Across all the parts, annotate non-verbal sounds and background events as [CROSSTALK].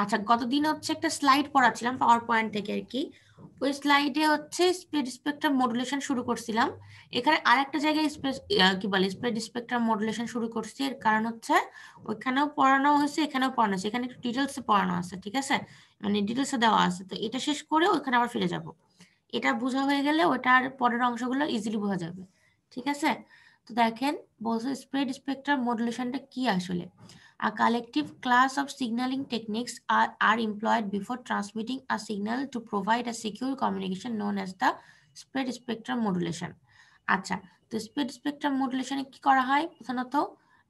আচ্ছা গতদিন হচ্ছে একটা স্লাইড পড়াচ্ছিলাম পাওয়ার পয়েন্ট থেকে আর কি ওই স্লাইডে হচ্ছে স্প্রেড স্পেক্ট্রাম মডুলেশন শুরু করছিলাম এখানে আরেকটা জায়গায় কি বলে স্প্রেড স্পেক্ট্রাম মডুলেশন শুরু করছি এর কারণ হচ্ছে ওইখানেও পড়ানো হয়েছে এখানেও পড়ানো হয়েছে এখানে একটু এ পড়ানো আছে ঠিক আছে মানে এ দেওয়া আছে তো এটা শেষ করে ওইখানে আবার ফিরে যাব এটা বোঝা হয়ে গেলে ওটার পরের অংশগুলো ইজিলি বোঝা যাবে ঠিক আছে তো দেখেন বলছে স্প্রেড স্পেক্ট্রাম মডুলেশনটা কি আসলে A collective class of signaling techniques are, are employed before transmitting a signal to provide a secure communication known as the spread spectrum modulation. আচ্ছা তো স্পিড স্পেকট্রাম মডুলেশনে কি করা হয় প্রধানত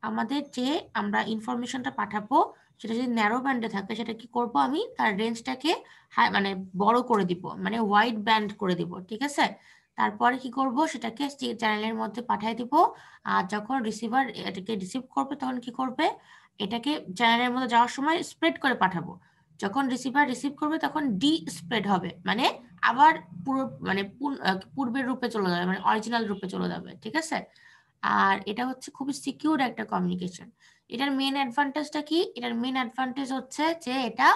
আমাদের যে আমরা ইনফরমেশনটা পাঠাবো সেটা যদি ন্যারো ব্যান্ডে থাকে সেটা কি করব আমি তার রেঞ্জটাকে মানে বড় করে দিব মানে ওয়াইড ব্যান্ড করে দিব ঠিক আছে তারপরে কি করব সেটাকে চ্যানেলের মধ্যে পাঠিয়ে দিব আর যখন রিসিভার এটাকে রিসিভ করবে তখন কি করবে এটাকে চ্যানেলের মধ্যে যাওয়ার সময় স্প্রেড করে পাঠাবো যখন রিসিভার রিসিভ করবে তখন ডি স্প্রেড হবে মানে আবার পুরো মানে পূর্বের রূপে চলে যাবে মানে অরিজিনাল রূপে চলে যাবে ঠিক আছে আর এটা হচ্ছে খুবই সিকিউর একটা কমিউনিকেশন এটার মেন অ্যাডভান্টেজটা কি এটার মেন অ্যাডভান্টেজ হচ্ছে যে এটা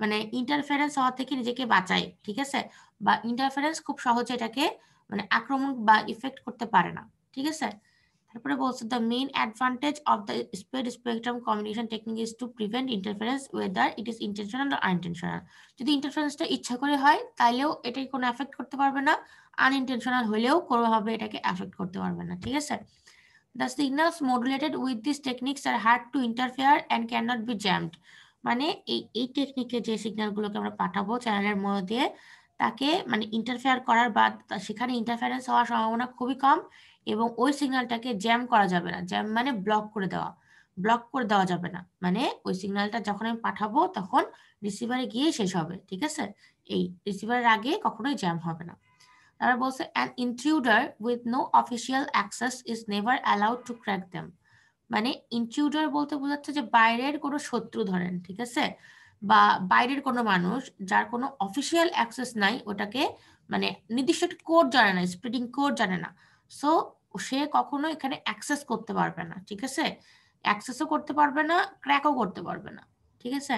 মানে ইন্টারফারেন্স হওয়া থেকে নিজেকে বাঁচায় ঠিক আছে বা ইন্টারফারেন্স খুব সহজে এটাকে মানে আক্রমণ বা ইফেক্ট করতে পারে না ঠিক আছে তারপরে বলছে the main advantage of the spread spectrum communication technique is to prevent interference whether it is intentional or unintentional যদি ইন্টারফারেন্সটা ইচ্ছা করে হয় তাইলেও এটাকে কোনো এফেক্ট করতে পারবে না আনইন্টেনশনাল হলেও কোনোভাবে এটাকে এফেক্ট করতে পারবে না ঠিক আছে the signals modulated with this techniques are hard to interfere and can not be jammed মানে এই এই টেকনিকে যে সিগন্যালগুলোকে আমরা পাঠাবো চ্যানেলের মধ্যে দিয়ে তাকে মানে ইন্টারফেয়ার করার বা সেখানে ইন্টারফারেন্স হওয়ার সম্ভাবনা খুবই কম এবং ওই সিগন্যালটাকে জ্যাম করা যাবে না জ্যাম মানে ব্লক করে দেওয়া ব্লক করে দেওয়া যাবে না মানে ওই সিগন্যালটা যখন আমি পাঠাবো তখন রিসিভারে গিয়ে শেষ হবে ঠিক আছে এই রিসিভারের আগে কখনোই জ্যাম হবে না তারা বলছে an intruder with no official access is never allowed to crack them মানে ইনট্রিউডার বলতে বোঝাচ্ছে যে বাইরের কোনো শত্রু ধরেন ঠিক আছে বা বাইরের কোনো মানুষ যার কোনো অফিসিয়াল অ্যাক্সেস নাই ওটাকে মানে নির্দিষ্ট কোড জানে না স্প্রিডিং কোড জানে না সো সে কখনো এখানে অ্যাক্সেস করতে পারবে না ঠিক আছে অ্যাক্সেসও করতে পারবে না ক্র্যাকও করতে পারবে না ঠিক আছে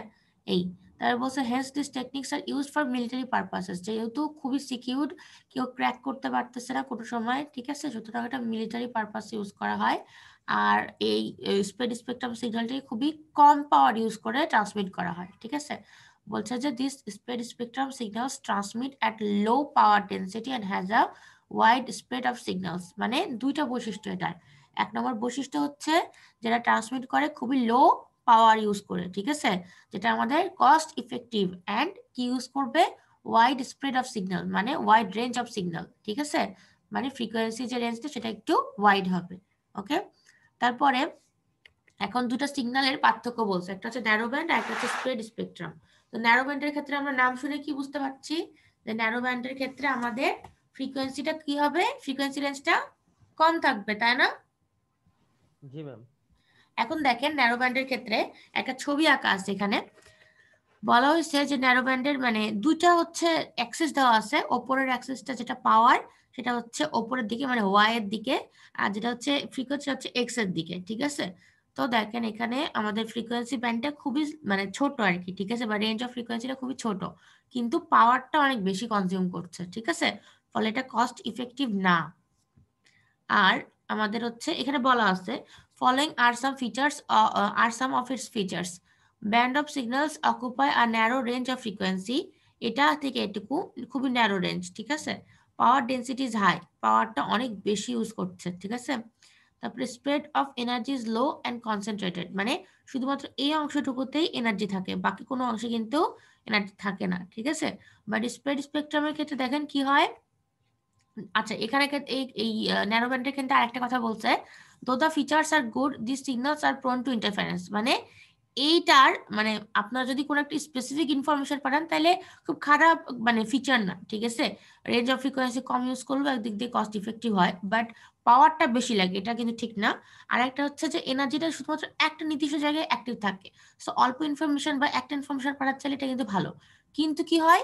এই তারপর বলছে hence this techniques are use for military purposes যেহেতু খুবই সিকিউর কেউ ক্র্যাক করতে পারতেছে না কোনো সময় ঠিক আছে সুতরাং এটা মিলিটারি পারপাসে ইউজ করা হয় আর এই স্পেড স্পেকট্রাম সিগন্যালটি খুবই কম পাওয়ার ইউজ করে ট্রান্সমিট করা হয় ঠিক আছে বলছে যে this spread spectrum signals transmit at low power density and has a wide spread of signals মানে দুইটা বৈশিষ্ট্য এটার এক নম্বর বৈশিষ্ট্য হচ্ছে যেটা ট্রান্সমিট করে খুবই লো পাওয়ার ইউজ করে ঠিক আছে যেটা আমাদের কস্ট ইফেক্টিভ অ্যান্ড কি ইউজ করবে ওয়াইড স্প্রেড অফ সিগন্যাল মানে ওয়াইড রেঞ্জ অফ সিগন্যাল ঠিক আছে মানে ফ্রিকোয়েন্সি যে রেঞ্জটা সেটা একটু ওয়াইড হবে ওকে তারপরে এখন দুটো সিগন্যালের পার্থক্য বলছে একটা হচ্ছে ন্যারো ব্যান্ড আর একটা হচ্ছে স্প্রেড স্পেকট্রাম তো ন্যারো ব্যান্ডের ক্ষেত্রে আমরা নাম শুনে কি বুঝতে পারছি যে ন্যারো ব্যান্ডের ক্ষেত্রে আমাদের ফ্রিকোয়েন্সিটা কি হবে ফ্রিকোয়েন্সি রেঞ্জটা কম থাকবে তাই না জি ম্যাম এখন দেখেন ন্যারো ব্যান্ডের ক্ষেত্রে একটা ছবি আঁকা আছে এখানে বলা হয়েছে যে ন্যারো ব্যান্ডের মানে দুইটা হচ্ছে অ্যাক্সেস দেওয়া আছে ওপরের অ্যাক্সেসটা যেটা পাওয়ার সেটা হচ্ছে ওপরের দিকে মানে ওয়াই এর দিকে আর যেটা হচ্ছে ফ্রিকোয়েন্সি হচ্ছে এক্স এর দিকে ঠিক আছে তো দেখেন এখানে আমাদের ফ্রিকোয়েন্সি ব্যান্ডটা খুবই মানে ছোট আর কি ঠিক আছে বা রেঞ্জ অফ ফ্রিকোয়েন্সিটা খুবই ছোট কিন্তু পাওয়ারটা অনেক বেশি কনজিউম করছে ঠিক আছে ফলে এটা কস্ট ইফেক্টিভ না আর আমাদের হচ্ছে এখানে বলা আছে following are some features are some of its features band of signals occupy a narrow range of frequency এটা থেকে এটুকু খুবই ন্যারো রেঞ্জ ঠিক আছে পাওয়ার ডেন্সিটিজ হাই পাওয়ারটা অনেক বেশি ইউজ করছে ঠিক আছে তারপরে spread of energy is low and concentrated মানে শুধুমাত্র এই অংশটুকুতেই এনার্জি থাকে বাকি কোনো অংশে কিন্তু এনার্জি থাকে না ঠিক আছে বাট স্প্রেড স্পেকট্রামের ক্ষেত্রে দেখেন কি হয় আচ্ছা এখানে এই ন্যারো ব্যান্ডের ক্ষেত্রে আরেকটা কথা বলছে though the features are good this signals are prone to interference মানে এইটার মানে আপনারা যদি কোনো একটা স্পেসিফিক ইনফরমেশন পাঠান তাহলে খুব খারাপ মানে ফিচার না ঠিক আছে রেঞ্জ অফ ফ্রিকোয়েন্সি কম ইউজ করলেও একদিক দিয়ে কস্ট ইফেক্টিভ হয় বাট পাওয়ারটা বেশি লাগে এটা কিন্তু ঠিক না আর একটা হচ্ছে যে এনার্জিটা শুধুমাত্র একটা নির্দিষ্ট জায়গায় অ্যাক্টিভ থাকে সো অল্প ইনফরমেশন বা একটা ইনফরমেশন পাঠাচ্ছে এটা কিন্তু ভালো কিন্তু কি হয়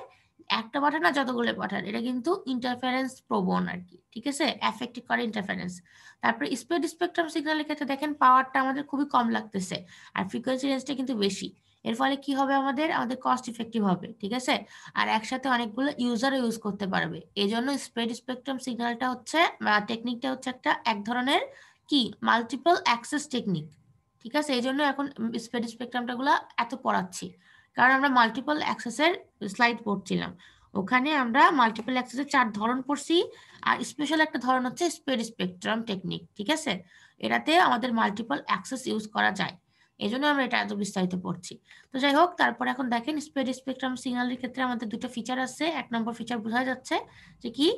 একটা পাঠান না যতগুলো পাঠান এটা কিন্তু ইন্টারফারেন্স প্রবণ আর কি ঠিক আছে এফেক্ট করে ইন্টারফারেন্স তারপরে স্পিড স্পেকট্রাম সিগন্যালের ক্ষেত্রে দেখেন পাওয়ারটা আমাদের খুবই কম লাগতেছে আর ফ্রিকোয়েন্সি রেঞ্জটা কিন্তু বেশি এর ফলে কি হবে আমাদের আমাদের কস্ট ইফেক্টিভ হবে ঠিক আছে আর একসাথে অনেকগুলো ইউজারও ইউজ করতে পারবে এই জন্য স্প্রেড স্পেকট্রাম সিগন্যালটা হচ্ছে টেকনিকটা হচ্ছে একটা এক ধরনের কি মাল্টিপল অ্যাক্সেস টেকনিক ঠিক আছে এই জন্য এখন স্প্রেড স্পেকট্রামটা গুলা এত পড়াচ্ছি কারণ আমরা মাল্টিপল অ্যাক্সেসের স্লাইড পড়ছিলাম ওখানে আমরা মাল্টিপল অ্যাক্সেসের চার ধরন পড়ছি আর স্পেশাল একটা ধরন হচ্ছে স্পেড স্পেকট্রাম টেকনিক ঠিক আছে এটাতে আমাদের মাল্টিপল অ্যাক্সেস ইউজ করা যায় এই জন্য আমরা এটা এত বিস্তারিত পড়ছি তো যাই হোক তারপর এখন দেখেন স্পেড স্পেকট্রাম সিগন্যালের ক্ষেত্রে আমাদের দুটো ফিচার আছে এক নম্বর ফিচার বোঝা যাচ্ছে যে কি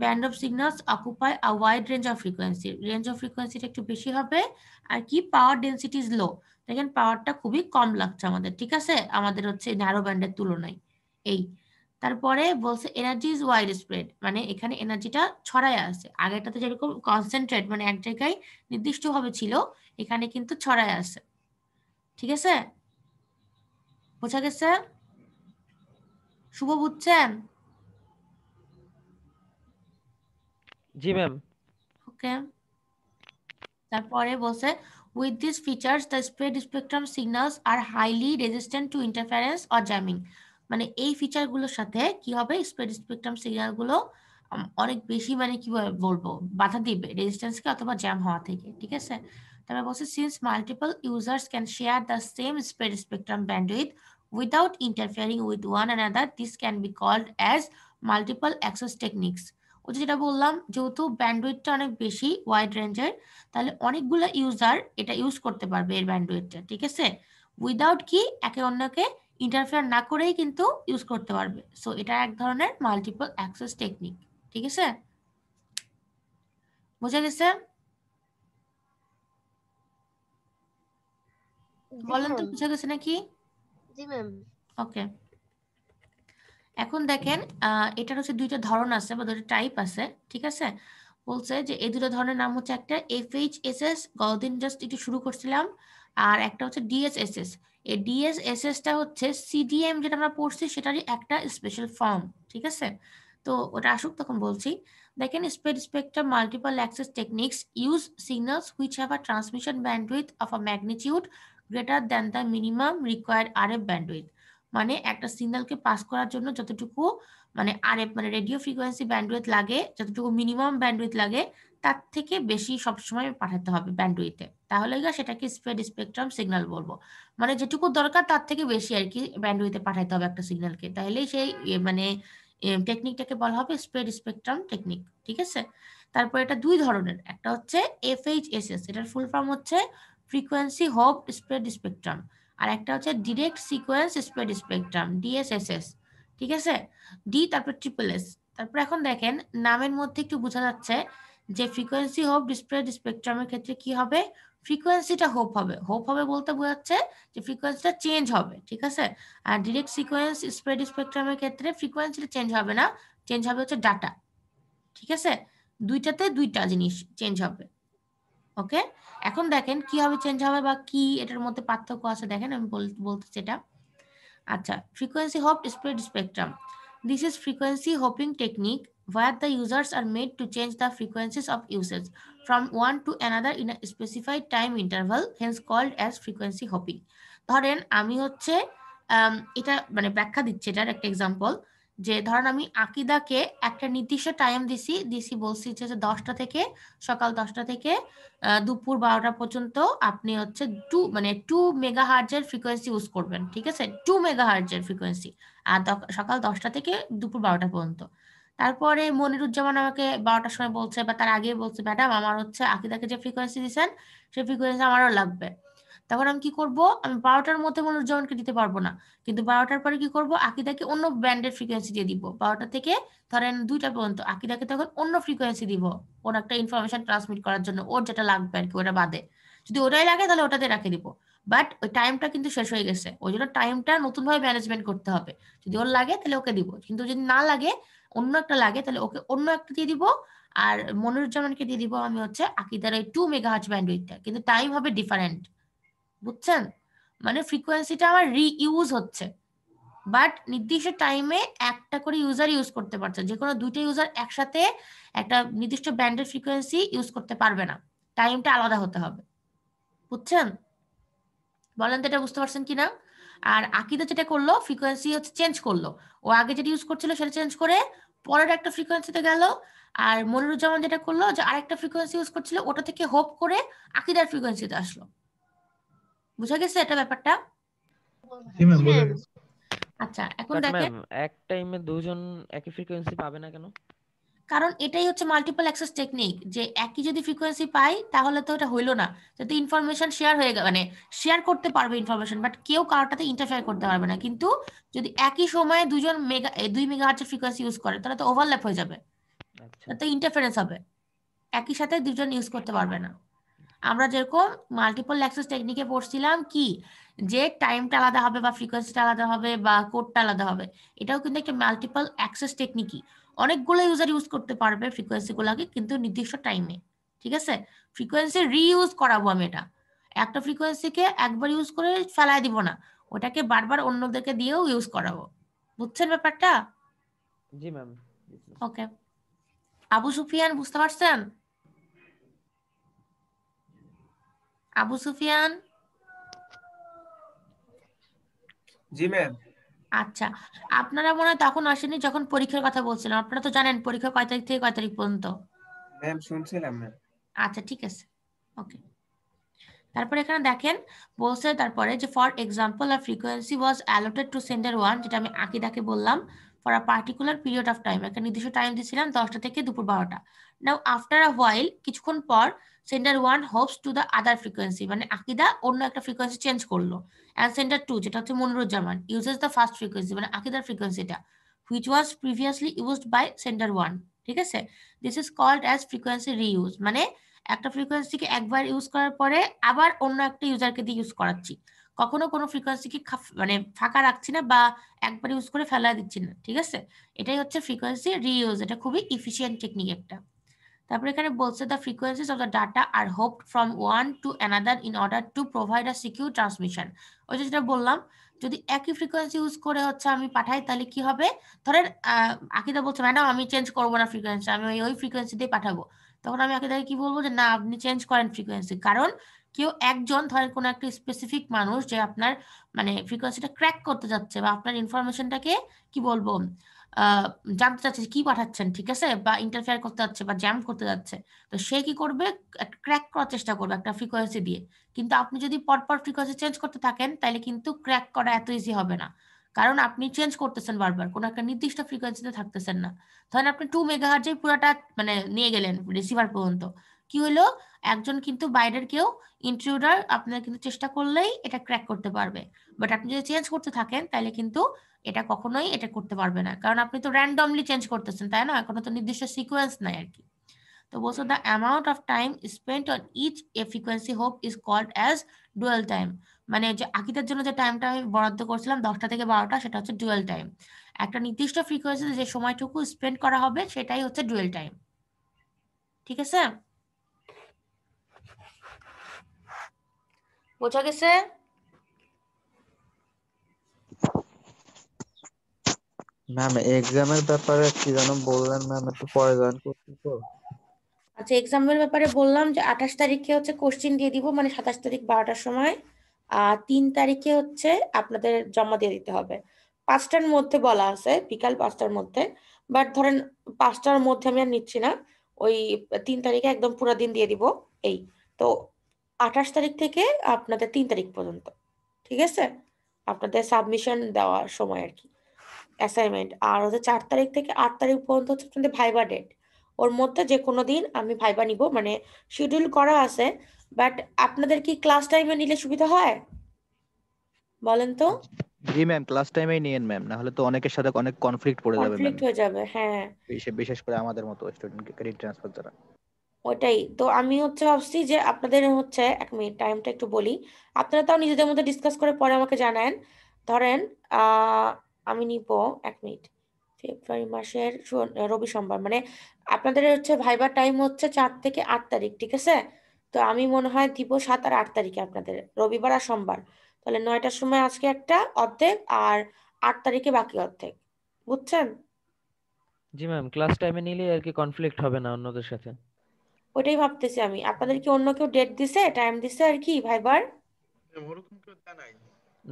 band of signals occupy a wide range of frequency range of ফ্রিকোয়েন্সিটা একটু বেশি হবে আর কি পাওয়ার ডেন্সিটি ইজ লো দেখেন পাওয়ারটা খুবই কম লাগছে আমাদের ঠিক আছে আমাদের হচ্ছে ন্যারো ব্যান্ডের তুলনায় এই তারপরে বলছে এনার্জি ইজ ওয়াইড স্প্রেড মানে এখানে এনার্জিটা ছড়ায় আসছে আগেটাতে যেরকম কনসেন্ট্রেট মানে এক জায়গায় নির্দিষ্টভাবে ছিল এখানে কিন্তু ছড়ায় আসছে ঠিক আছে বোঝা গেছে শুভ বুঝছেন জি ম্যাম ওকে তারপরে বলছে With these features, the spread spectrum signals are highly resistant to interference or jamming. মানে এই ফিচারগুলোর সাথে কি হবে স্প্রেড স্পেকট্রাম সিগন্যালগুলো অনেক বেশি মানে কি বলবো বাধা দিবে রেজিস্ট্যান্সকে অথবা জ্যাম হওয়া থেকে ঠিক আছে তারপরে বলছে since multiple users can share the same spread spectrum bandwidth without interfering with one other this can be called as multiple access techniques যেটা বললাম যেহেতু ব্যান্ডউইডটা অনেক বেশি ওয়াইড রেঞ্জের তাহলে অনেকগুলো ইউজার এটা ইউজ করতে পারবে এর ব্যান্ডউইথটা ঠিক আছে উইদাউট কি একে অন্যকে ইন্টারফেয়ার না করেই কিন্তু ইউজ করতে পারবে সো এটা এক ধরনের মাল্টিপল অ্যাক্সেস টেকনিক ঠিক আছে বোঝা গেছে বলেন তো বোঝা গেছে নাকি জি ম্যাম ওকে এখন দেখেন এটার হচ্ছে দুইটা ধরন আছে বা দুইটা টাইপ আছে ঠিক আছে বলছে যে এই দুটো ধরনের নাম হচ্ছে একটা এফ এইচ এস এস গতদিন জাস্ট একটু শুরু করছিলাম আর একটা হচ্ছে ডিএসএসএস এই ডিএসএসএসটা হচ্ছে সিডিএম যেটা আমরা পড়ছি সেটারই একটা স্পেশাল ফর্ম ঠিক আছে তো ওটা আসুক তখন বলছি দেখেন spread spectrum multiple access techniques use signals which have a transmission bandwidth of a magnitude greater than the minimum required R F bandwidth মানে একটা সিগন্যালকে পাস করার জন্য যতটুকু মানে আরএফ মানে রেডিও ফ্রিকোয়েন্সি ব্যান্ডউইথ লাগে যতটুকু মিনিমাম ব্যান্ডউইথ লাগে তার থেকে বেশি সবসময় পাঠাতে হবে ব্যান্ডউইথে তাহলে গিয়ে সেটাকে স্প্রেড স্পেকট্রাম সিগন্যাল বলবো মানে যেটুকু দরকার তার থেকে বেশি আর কি ব্যান্ডউইথে পাঠাতে হবে একটা সিগন্যালকে তাহলেই সেই মানে টেকনিকটাকে বলা হবে স্প্রেড স্পেকট্রাম টেকনিক ঠিক আছে তারপর এটা দুই ধরনের একটা হচ্ছে এফ এইচ এস এস এটার ফুল ফর্ম হচ্ছে ফ্রিকোয়েন্সি হোপ স্প্রেড স্পেকট্রাম আর একটা হচ্ছে direct sequence spread spectrum DSSS ঠিক আছে ডি তারপর ট্রিপল এস তারপর এখন দেখেন নামের মধ্যে একটু বোঝা যাচ্ছে যে ফ্রিকোয়েন্সি হোপ স্প্রেড স্পেকট্রামের ক্ষেত্রে কি হবে ফ্রিকোয়েন্সিটা হোপ হবে হোপ হবে বলতে বোঝাচ্ছে যে ফ্রিকোয়েন্সিটা চেঞ্জ হবে ঠিক আছে আর ডিরেক্ট সিকোয়েন্স স্প্রেড স্পেকট্রামের ক্ষেত্রে ফ্রিকোয়েন্সিটা চেঞ্জ হবে না চেঞ্জ হবে হচ্ছে ডাটা ঠিক আছে দুইটাতে দুইটা জিনিস চেঞ্জ হবে ওকে এখন দেখেন কি হবে চেঞ্জ হবে বা কি এটার মধ্যে পার্থক্য আছে দেখেন আমি বলতেছি এটা আচ্ছা frequency hop spread spectrum this is frequency hopping technique where the users are made to change the frequencies of usage from one to another in specified time interval hence called as frequency hopping ধরেন আমি হচ্ছে এটা মানে ব্যাখ্যা দিচ্ছে এটার একটা example যে ধরেন আমি আকিদাকে একটা নির্দিষ্ট টাইম দিছি দিছি বলছি যে দশটা থেকে সকাল দশটা থেকে দুপুর বারোটা পর্যন্ত আপনি হচ্ছে টু মানে টু মেগা হার্জের ফ্রিকোয়েন্সি ইউজ করবেন ঠিক আছে টু মেগা হার্জের ফ্রিকোয়েন্সি আর সকাল দশটা থেকে দুপুর বারোটা পর্যন্ত তারপরে মনিরুজ্জামান আমাকে বারোটার সময় বলছে বা তার আগে বলছে ম্যাডাম আমার হচ্ছে আকিদাকে যে ফ্রিকোয়েন্সি দিচ্ছেন সেই ফ্রিকোয়েন্সি আমারও লাগবে তখন আমি কি করব আমি বারোটার মধ্যে মনোরঞ্জনকে দিতে পারবো না কিন্তু বারোটার পরে কি করব আকিদাকে অন্য ব্র্যান্ডের ফ্রিকোয়েন্সি দিয়ে দিব বারোটা থেকে ধরেন দুইটা পর্যন্ত আকিদাকে তখন অন্য ফ্রিকোয়েন্সি দিব ওর একটা ইনফরমেশন ট্রান্সমিট করার জন্য ওর যেটা লাগবে আর কি ওটা বাদে যদি ওটাই লাগে তাহলে ওটাতে রাখে দিব বাট ওই টাইমটা কিন্তু শেষ হয়ে গেছে ওই জন্য টাইমটা নতুন ভাবে ম্যানেজমেন্ট করতে হবে যদি ওর লাগে তাহলে ওকে দিব কিন্তু যদি না লাগে অন্য একটা লাগে তাহলে ওকে অন্য একটা দিয়ে দিব আর মনিরুজ্জামানকে দিয়ে দিব আমি হচ্ছে আকিদার ওই টু মেগা হার্জ ব্যান্ডউইথটা কিন্তু টাইম হবে ডিফারেন্ট বুঝছেন মানে ফ্রিকোয়েন্সিটা আমার রিইউজ হচ্ছে বাট নির্দিষ্ট টাইমে একটা করে ইউজার ইউজ করতে পারছে যে কোনো দুইটা ইউজার একসাথে একটা নির্দিষ্ট ব্যান্ডের ফ্রিকোয়েন্সি ইউজ করতে পারবে না টাইমটা আলাদা হতে হবে বুঝছেন বলেন তো এটা বুঝতে পারছেন কি না আর আকিদা যেটা করলো ফ্রিকোয়েন্সি হচ্ছে চেঞ্জ করলো ও আগে যেটা ইউজ করছিল সেটা চেঞ্জ করে পরের একটা ফ্রিকোয়েন্সিতে গেল আর মনিরুজ্জামান যেটা করলো যে আরেকটা ফ্রিকোয়েন্সি ইউজ করছিল ওটা থেকে হোপ করে আকিদার ফ্রিকোয়েন্সিতে আসলো বুঝা গেছে এটা ব্যাপারটা হ্যাঁ। আচ্ছা এখন দেখেন এক টাইমে দুজন একই ফ্রিকোয়েন্সি পাবে না কেন কারণ এটাই হচ্ছে মাল্টিপল অ্যাক্সেস টেকনিক যে একই যদি ফ্রিকোয়েন্সি পাই তাহলে তো এটা হইলো না যাতে ইনফরমেশন শেয়ার হয়ে গেল মানে শেয়ার করতে পারবে ইনফরমেশন বাট কেউ কারোটাতে ইন্টারফেয়ার করতে পারবে না কিন্তু যদি একই সময়ে দুজন মেগা দুই হার্চের ফ্রিকোয়েন্সি ইউজ করে তাহলে তো ওভারল্যাপ হয়ে যাবে আচ্ছা। তাতে ইন্টারফারেন্স হবে একই সাথে দুজন ইউজ করতে পারবে না আমরা যেরকম মাল্টিপল অ্যাক্সেস টেকনিকে পড়ছিলাম কি যে টাইমটা আলাদা হবে বা ফ্রিকোয়েন্সিটা আলাদা হবে বা কোডটা আলাদা হবে এটাও কিন্তু একটা মাল্টিপল অ্যাক্সেস টেকনিকই অনেকগুলো ইউজার ইউজ করতে পারবে ফ্রিকোয়েন্সিগুলোকে কিন্তু নির্দিষ্ট টাইমে ঠিক আছে ফ্রিকোয়েন্সি রিইউজ করাবো আমি এটা একটা ফ্রিকোয়েন্সিকে একবার ইউজ করে ফেলায় দিব না ওটাকে বারবার অন্যদেরকে দিয়েও ইউজ করাবো বুঝছেন ব্যাপারটা জি ম্যাম ওকে আবু সুফিয়ান বুঝতে পারছেন আবু সুফিয়ান জি ম্যাম আচ্ছা আপনারা মনে তখন আসেনি যখন পরীক্ষার কথা বলছিলাম আপনারা তো জানেন পরীক্ষা কয় তারিখ থেকে কয় তারিখ পর্যন্ত ম্যাম শুনছিলাম ম্যাম আচ্ছা ঠিক আছে ওকে তারপরে এখানে দেখেন বলছে তারপরে যে for example a frequency was allotted to centre one যেটা আমি আকিদাকে বললাম for a particular period of time একটা নির্দিষ্ট টাইম দিয়েছিলাম দশটা থেকে দুপুর বারোটা নাও আফটার আ হোয়াইল কিছুক্ষণ পর centre one hops to the other frequency মানে আকিদা অন্য একটা ফ্রিকোয়েন্সি চেঞ্জ করলো অ্যান্ড সেন্টার টু যেটা হচ্ছে Moniruzzaman uses the first frequency মানে আকিদার ফ্রিকোয়েন্সিটা which was previously used by centre one ঠিক আছে this is called as frequency reuse মানে একটা ফ্রিকোয়েন্সিকে একবার ইউজ করার পরে আবার অন্য একটা ইউজারকে দিয়ে ইউজ করাচ্ছি কখনো কোনো ফ্রিকোয়েন্সিকে মানে ফাঁকা রাখছি না বা একবার ইউজ করে ফেলা দিচ্ছি না ঠিক আছে এটাই হচ্ছে ফ্রিকোয়েন্সি রিইউজ এটা খুবই ইফিসিয়েন্ট টেকনিক একটা তারপরে এখানে বলছে the frequency of the data are hop from one to another in order to provide a secure transmission ওই যে যেটা বললাম যদি একই ফ্রিকোয়েন্সি ইউজ করে হচ্ছে আমি পাঠাই তাহলে কি হবে ধরেন আকিদা বলছে ম্যাডাম আমি চেঞ্জ করবো না ফ্রিকোয়েন্সি আমি ওই ফ্রিকোয়েন্সি দিয়ে পাঠাবো তখন আমি আকিদাকে কি বলবো যে না আপনি চেঞ্জ করেন ফ্রিকোয়েন্সি কারণ কেউ একজন ধরেন কোনো একটা স্পেসিফিক মানুষ যে আপনার মানে ফ্রিকোয়েন্সিটা ক্র্যাক করতে যাচ্ছে বা আপনার ইনফরমেশনটাকে কি বলবো জানতে চাচ্ছে কি পাঠাচ্ছেন ঠিক আছে বা ইন্টারফেয়ার করতে যাচ্ছে বা জ্যাম করতে যাচ্ছে তো সে কি করবে ক্র্যাক করার চেষ্টা করবে একটা ফ্রিকোয়েন্সি দিয়ে কিন্তু আপনি যদি পরপর ফ্রিকোয়েন্সি চেঞ্জ করতে থাকেন তাহলে কিন্তু ক্র্যাক করা এত ইজি হবে না কারণ আপনি চেঞ্জ করতেছেন বারবার কোনো একটা নির্দিষ্ট ফ্রিকোয়েন্সিতে থাকতেছেন না ধরেন আপনি টু মেগাহার্জে পুরাটা মানে নিয়ে গেলেন রিসিভার পর্যন্ত কি হলো একজন কিন্তু বাইরের কেউ ইন্ট্রুডার আপনারা কিন্তু চেষ্টা করলেই এটা ক্র্যাক করতে পারবে বাট আপনি যদি চেঞ্জ করতে থাকেন তাহলে কিন্তু এটা কখনোই এটা করতে পারবে না কারণ আপনি তো র্যান্ডমলি চেঞ্জ করতেছেন তাই না এখনো তো নির্দিষ্ট সিকোয়েন্স নাই আর কি তো বলছো the amount of time spend on each a frequency hop is called as dwell time মানে যে আকিতার জন্য যে টাইমটা আমি বরাদ্দ করছিলাম দশটা থেকে বারোটা সেটা হচ্ছে ডুয়েল টাইম একটা নির্দিষ্ট ফ্রিকোয়েন্সিতে যে সময়টুকু স্পেন্ড করা হবে সেটাই হচ্ছে ডুয়েল টাইম ঠিক আছে বোঝা গেছে ম্যাম এক্সামের ব্যাপারে কি জানো বললেন ম্যাম একটু পরে জয়েন করছি তো আচ্ছা এক্সামের ব্যাপারে বললাম যে আঠাশ তারিখে হচ্ছে কোশ্চিন দিয়ে দিব মানে সাতাশ তারিখ বারোটার সময় আর তিন তারিখে হচ্ছে আপনাদের জমা দিয়ে দিতে হবে পাঁচটার মধ্যে বলা আছে বিকাল পাঁচটার মধ্যে বাট ধরেন পাঁচটার মধ্যে আমি আর নিচ্ছি না ওই তিন তারিখে একদম পুরো দিন দিয়ে দিব এই তো আঠাশ তারিখ থেকে আপনাদের তিন তারিখ পর্যন্ত ঠিক আছে আপনাদের সাবমিশন দেওয়ার সময় আর কি অ্যাসাইনমেন্ট আর হচ্ছে চার তারিখ থেকে আট তারিখ পর্যন্ত হচ্ছে আপনাদের ভাইবা ডেট ওর মধ্যে যে কোনো দিন আমি ভাইবা নিব মানে শিডিউল করা আছে বাট আপনাদের কি ক্লাস টাইমে নিলে সুবিধা হয় বলেন তো জি ম্যাম ক্লাস টাইমেই নিয়েন ম্যাম না হলে তো অনেকের সাথে অনেক কনফ্লিক্ট পড়ে যাবে কনফ্লিক্ট হয়ে যাবে হ্যাঁ বিশেষ করে আমাদের মতো স্টুডেন্ট ক্রেডিট ট্রান্সফার যারা ওটাই তো আমি হচ্ছে ভাবছি যে আপনাদের হচ্ছে এক মিনিট টাইমটা একটু বলি আপনারা তাও নিজেদের মধ্যে ডিসকাস করে পরে আমাকে জানান ধরেন আমি নিব এক মিনিট ফেব্রুয়ারি মাসের রবি সোমবার মানে আপনাদের হচ্ছে ভাইবার টাইম হচ্ছে চার থেকে আট তারিখ ঠিক আছে তো আমি মনে হয় দিব সাত আর আট তারিখে আপনাদের রবিবার আর সোমবার তাহলে নয়টার সময় আজকে একটা অর্ধেক আর আট তারিখে বাকি অর্ধেক বুঝছেন জি ম্যাম ক্লাস টাইমে নিলে আর কি কনফ্লিক্ট হবে না অন্যদের সাথে ওটাই ভাবতেছি আমি আপনাদের কি অন্য কেউ ডেট দিছে টাইম দিছে আর কি ভাইবার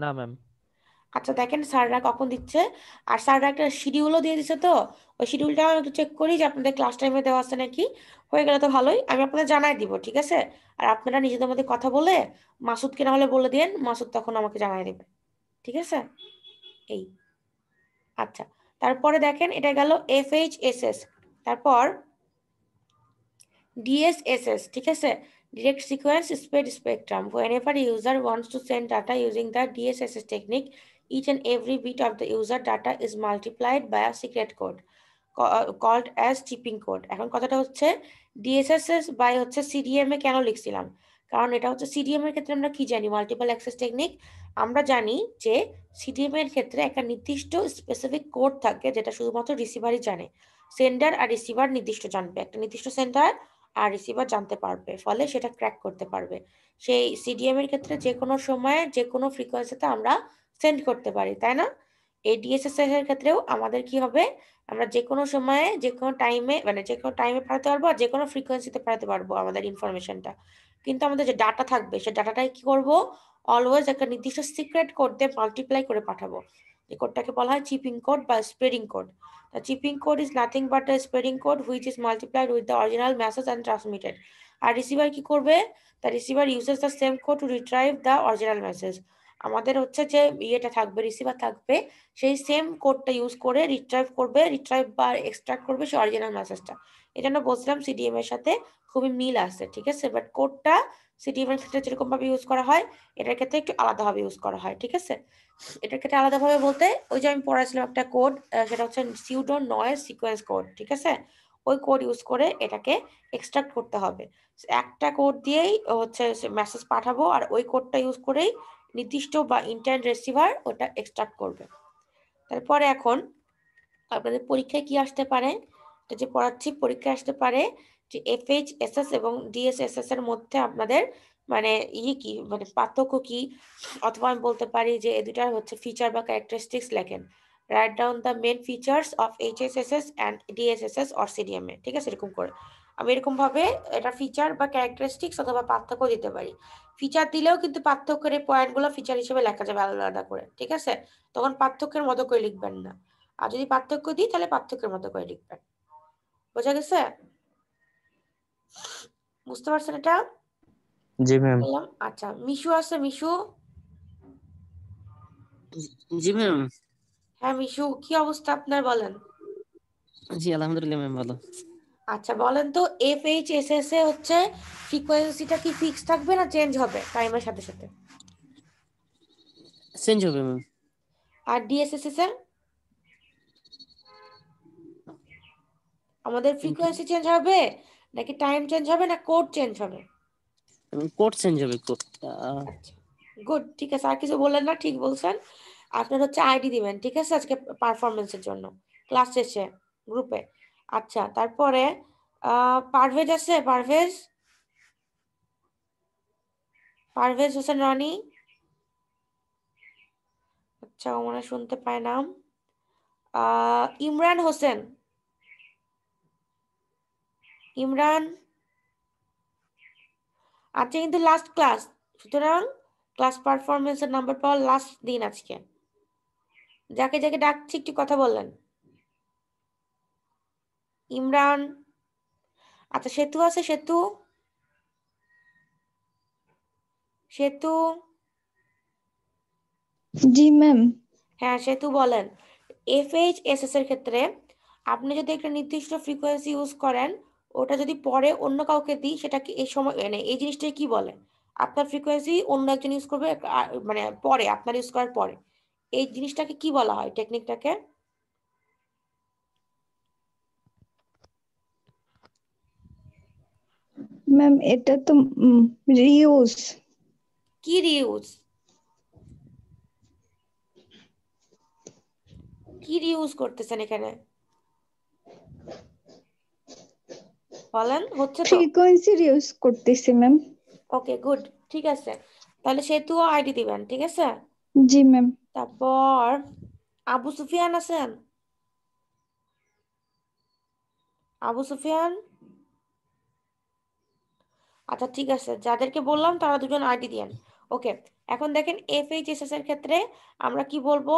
না ম্যাম আচ্ছা দেখেন স্যাররা কখন দিচ্ছে আর স্যাররা একটা শিডিউলও দিয়ে দিছে তো ওই শিডিউলটা আমি একটু চেক করি যে আপনাদের ক্লাস টাইমে দেওয়া আছে নাকি হয়ে গেলে তো ভালোই আমি আপনাদের জানাই দিব ঠিক আছে আর আপনারা নিজেদের মধ্যে কথা বলে মাসুদকে না হলে বলে দেন মাসুদ তখন আমাকে জানাই দেবে ঠিক আছে এই আচ্ছা তারপরে দেখেন এটা গেল এফ এইচ এস এস তারপর DSSS ঠিক আছে direct sequence speed spectrum whenever user wants to send data using the DSSS technique each and every bit of the user data is multiplied by a secret code called as chipping code এখন কথাটা হচ্ছে DSSS by হচ্ছে CDMA কেন লিখছিলাম কারণ এটা হচ্ছে CDM এর ক্ষেত্রে আমরা কি জানি মাল্টিপল অ্যাক্সেস টেকনিক আমরা জানি যে সিডিএম এর ক্ষেত্রে একটা নির্দিষ্ট স্পেসিফিক কোড থাকে যেটা শুধুমাত্র রিসিভারই জানে সেন্ডার আর রিসিভার নির্দিষ্ট জানবে একটা নির্দিষ্ট সেন্ডার আর রিসিভার জানতে পারবে ফলে সেটা ক্র্যাক করতে পারবে সেই সিডিএম এর ক্ষেত্রে যে কোনো সময়ে যে কোনো ফ্রিকোয়েন্সিতে আমরা সেন্ড করতে পারি তাই না এই ডিএসএসএস এর ক্ষেত্রেও আমাদের কি হবে আমরা যে কোনো সময়ে যে কোনো টাইমে মানে যে কোনো টাইমে পাঠাতে পারবো আর যে কোনো ফ্রিকোয়েন্সিতে পাঠাতে পারবো আমাদের ইনফরমেশনটা কিন্তু আমাদের যে ডাটা থাকবে সেই ডাটাটাই কি করবো অলওয়েজ একটা নির্দিষ্ট সিক্রেট কোড দিয়ে মাল্টিপ্লাই করে পাঠাবো এই কোডটাকে বলা হয় চিপিং কোড বা spreading code the chipping code is nothing but the spreading code which is multiplied with the original message and transmitted আর রিসিভার কি করবে the receiver uses the same code to retrieve the original message আমাদের হচ্ছে যে ইয়েটা থাকবে receiver থাকবে সেই সেম কোডটা ইউজ করে রিট্রাইভ করবে রিট্রাইভ বা এক্সট্রাক্ট করবে সেই অরিজিনাল মেসেজটা এই জন্য বলছিলাম সিডিএম এর সাথে খুবই মিল আছে ঠিক আছে বাট কোডটা সিটিএমের ক্ষেত্রে যেরকমভাবে ইউজ করা হয় এটার ক্ষেত্রে একটু আলাদাভাবে ইউজ করা হয় ঠিক আছে এটার ক্ষেত্রে আলাদাভাবে বলতে ওই যে আমি পড়াইছিলাম একটা কোড সেটা হচ্ছে সিউডো নয়েজ সিকোয়েন্স কোড ঠিক আছে ওই কোড ইউজ করে এটাকে এক্সট্রাক্ট করতে হবে একটা কোড দিয়েই হচ্ছে মেসেজ পাঠাবো আর ওই কোডটা ইউজ করেই নির্দিষ্ট বা ইন্টারনেট রিসিভার ওটা এক্সট্রাক্ট করবে তারপরে এখন আপনাদের পরীক্ষায় কি আসতে পারে এটা যে পড়াচ্ছি পরীক্ষায় আসতে পারে যে এফএইচ এস এবং ডিএসএসএস এর মধ্যে আপনাদের মানে ইয়ে কি মানে পার্থক্য কি অথবা আমি বলতে পারি যে এ দুটার হচ্ছে ফিচার বা ক্যারেক্টারিস্টিক্স লেখেন write down the main features of HSSS and DSSS or CDMA ঠিক আছে এরকম করে আমি এরকমভাবে এটা ফিচার বা ক্যারেক্টারিস্টিক্স অথবা পার্থক্য দিতে পারি ফিচার দিলেও কিন্তু পার্থক্যের এই পয়েন্টগুলো ফিচার হিসেবে লেখা যাবে আলাদা আলাদা করে ঠিক আছে তখন পার্থক্যের মতো করে লিখবেন না আর যদি পার্থক্য দিই তাহলে পার্থক্যের মতো করে লিখবেন বোঝা গেছে বুঝতে পারছেন এটা জি ম্যাম আচ্ছা মিশু আছে মিশু জি ম্যাম হ্যাঁ মিশু কি অবস্থা আপনার বলেন জি আলহামদুলিল্লাহ ম্যাম ভালো আচ্ছা বলেন তো এফ এইচ এস এস এ হচ্ছে ফ্রিকোয়েন্সিটা কি ফিক্স থাকবে না চেঞ্জ হবে টাইমের সাথে সাথে চেঞ্জ হবে ম্যাম আর ডিএসএসএস এর আমাদের ফ্রিকোয়েন্সি চেঞ্জ হবে নাকি টাইম চেঞ্জ হবে না কোড চেঞ্জ হবে কোড চেঞ্জ হবে কোড গুড আচ্ছা, ঠিক আছে আর কিছু বললেন না ঠিক বলছেন আপনার হচ্ছে আইডি দিবেন ঠিক আছে আজকে পারফরমেন্সের জন্য ক্লাস শেষে গ্রুপে আচ্ছা তারপরে পারভেজ আছে পারভেজ পারভেজ হোসেন রানি আচ্ছা মনে শুনতে পায় নাম ইমরান হোসেন ইমরান আজকে কিন্তু লাস্ট ক্লাস সুতরাং ক্লাস পারফরমেন্সের নাম্বার পাওয়ার লাস্ট দিন আজকে যাকে যাকে ডাকছি একটু কথা বললেন ইমরান আচ্ছা সেতু আছে সেতু সেতু জি ম্যাম হ্যাঁ সেতু বলেন এফ এইচ এস এস এর ক্ষেত্রে আপনি যদি একটা নির্দিষ্ট ফ্রিকোয়েন্সি ইউজ করেন ওটা যদি পরে অন্য কাউকে দিই সেটাকে এই সময় মানে এই জিনিসটাই কি বলে আপনার ফ্রিকোয়েন্সি অন্য একজন ইউজ করবে মানে পরে আপনার ইউজ করার পরে এই জিনিসটাকে কি বলা হয় টেকনিকটাকে ম্যাম এটা তো রিউজ কি রিউজ কি রিউজ করতেছেন এখানে বলেন হচ্ছে তো ফ্রিকোয়েন্সি ইউজ করতেছি ম্যাম ওকে গুড ঠিক আছে তাহলে সেতু আইডি দিবেন ঠিক আছে জি ম্যাম তারপর আবু সুফিয়ান আছেন আবু সুফিয়ান আচ্ছা ঠিক আছে যাদেরকে বললাম তারা দুজন আইডি দিয়েন ওকে এখন দেখেন এফএইচএসএস এর ক্ষেত্রে আমরা কি বলবো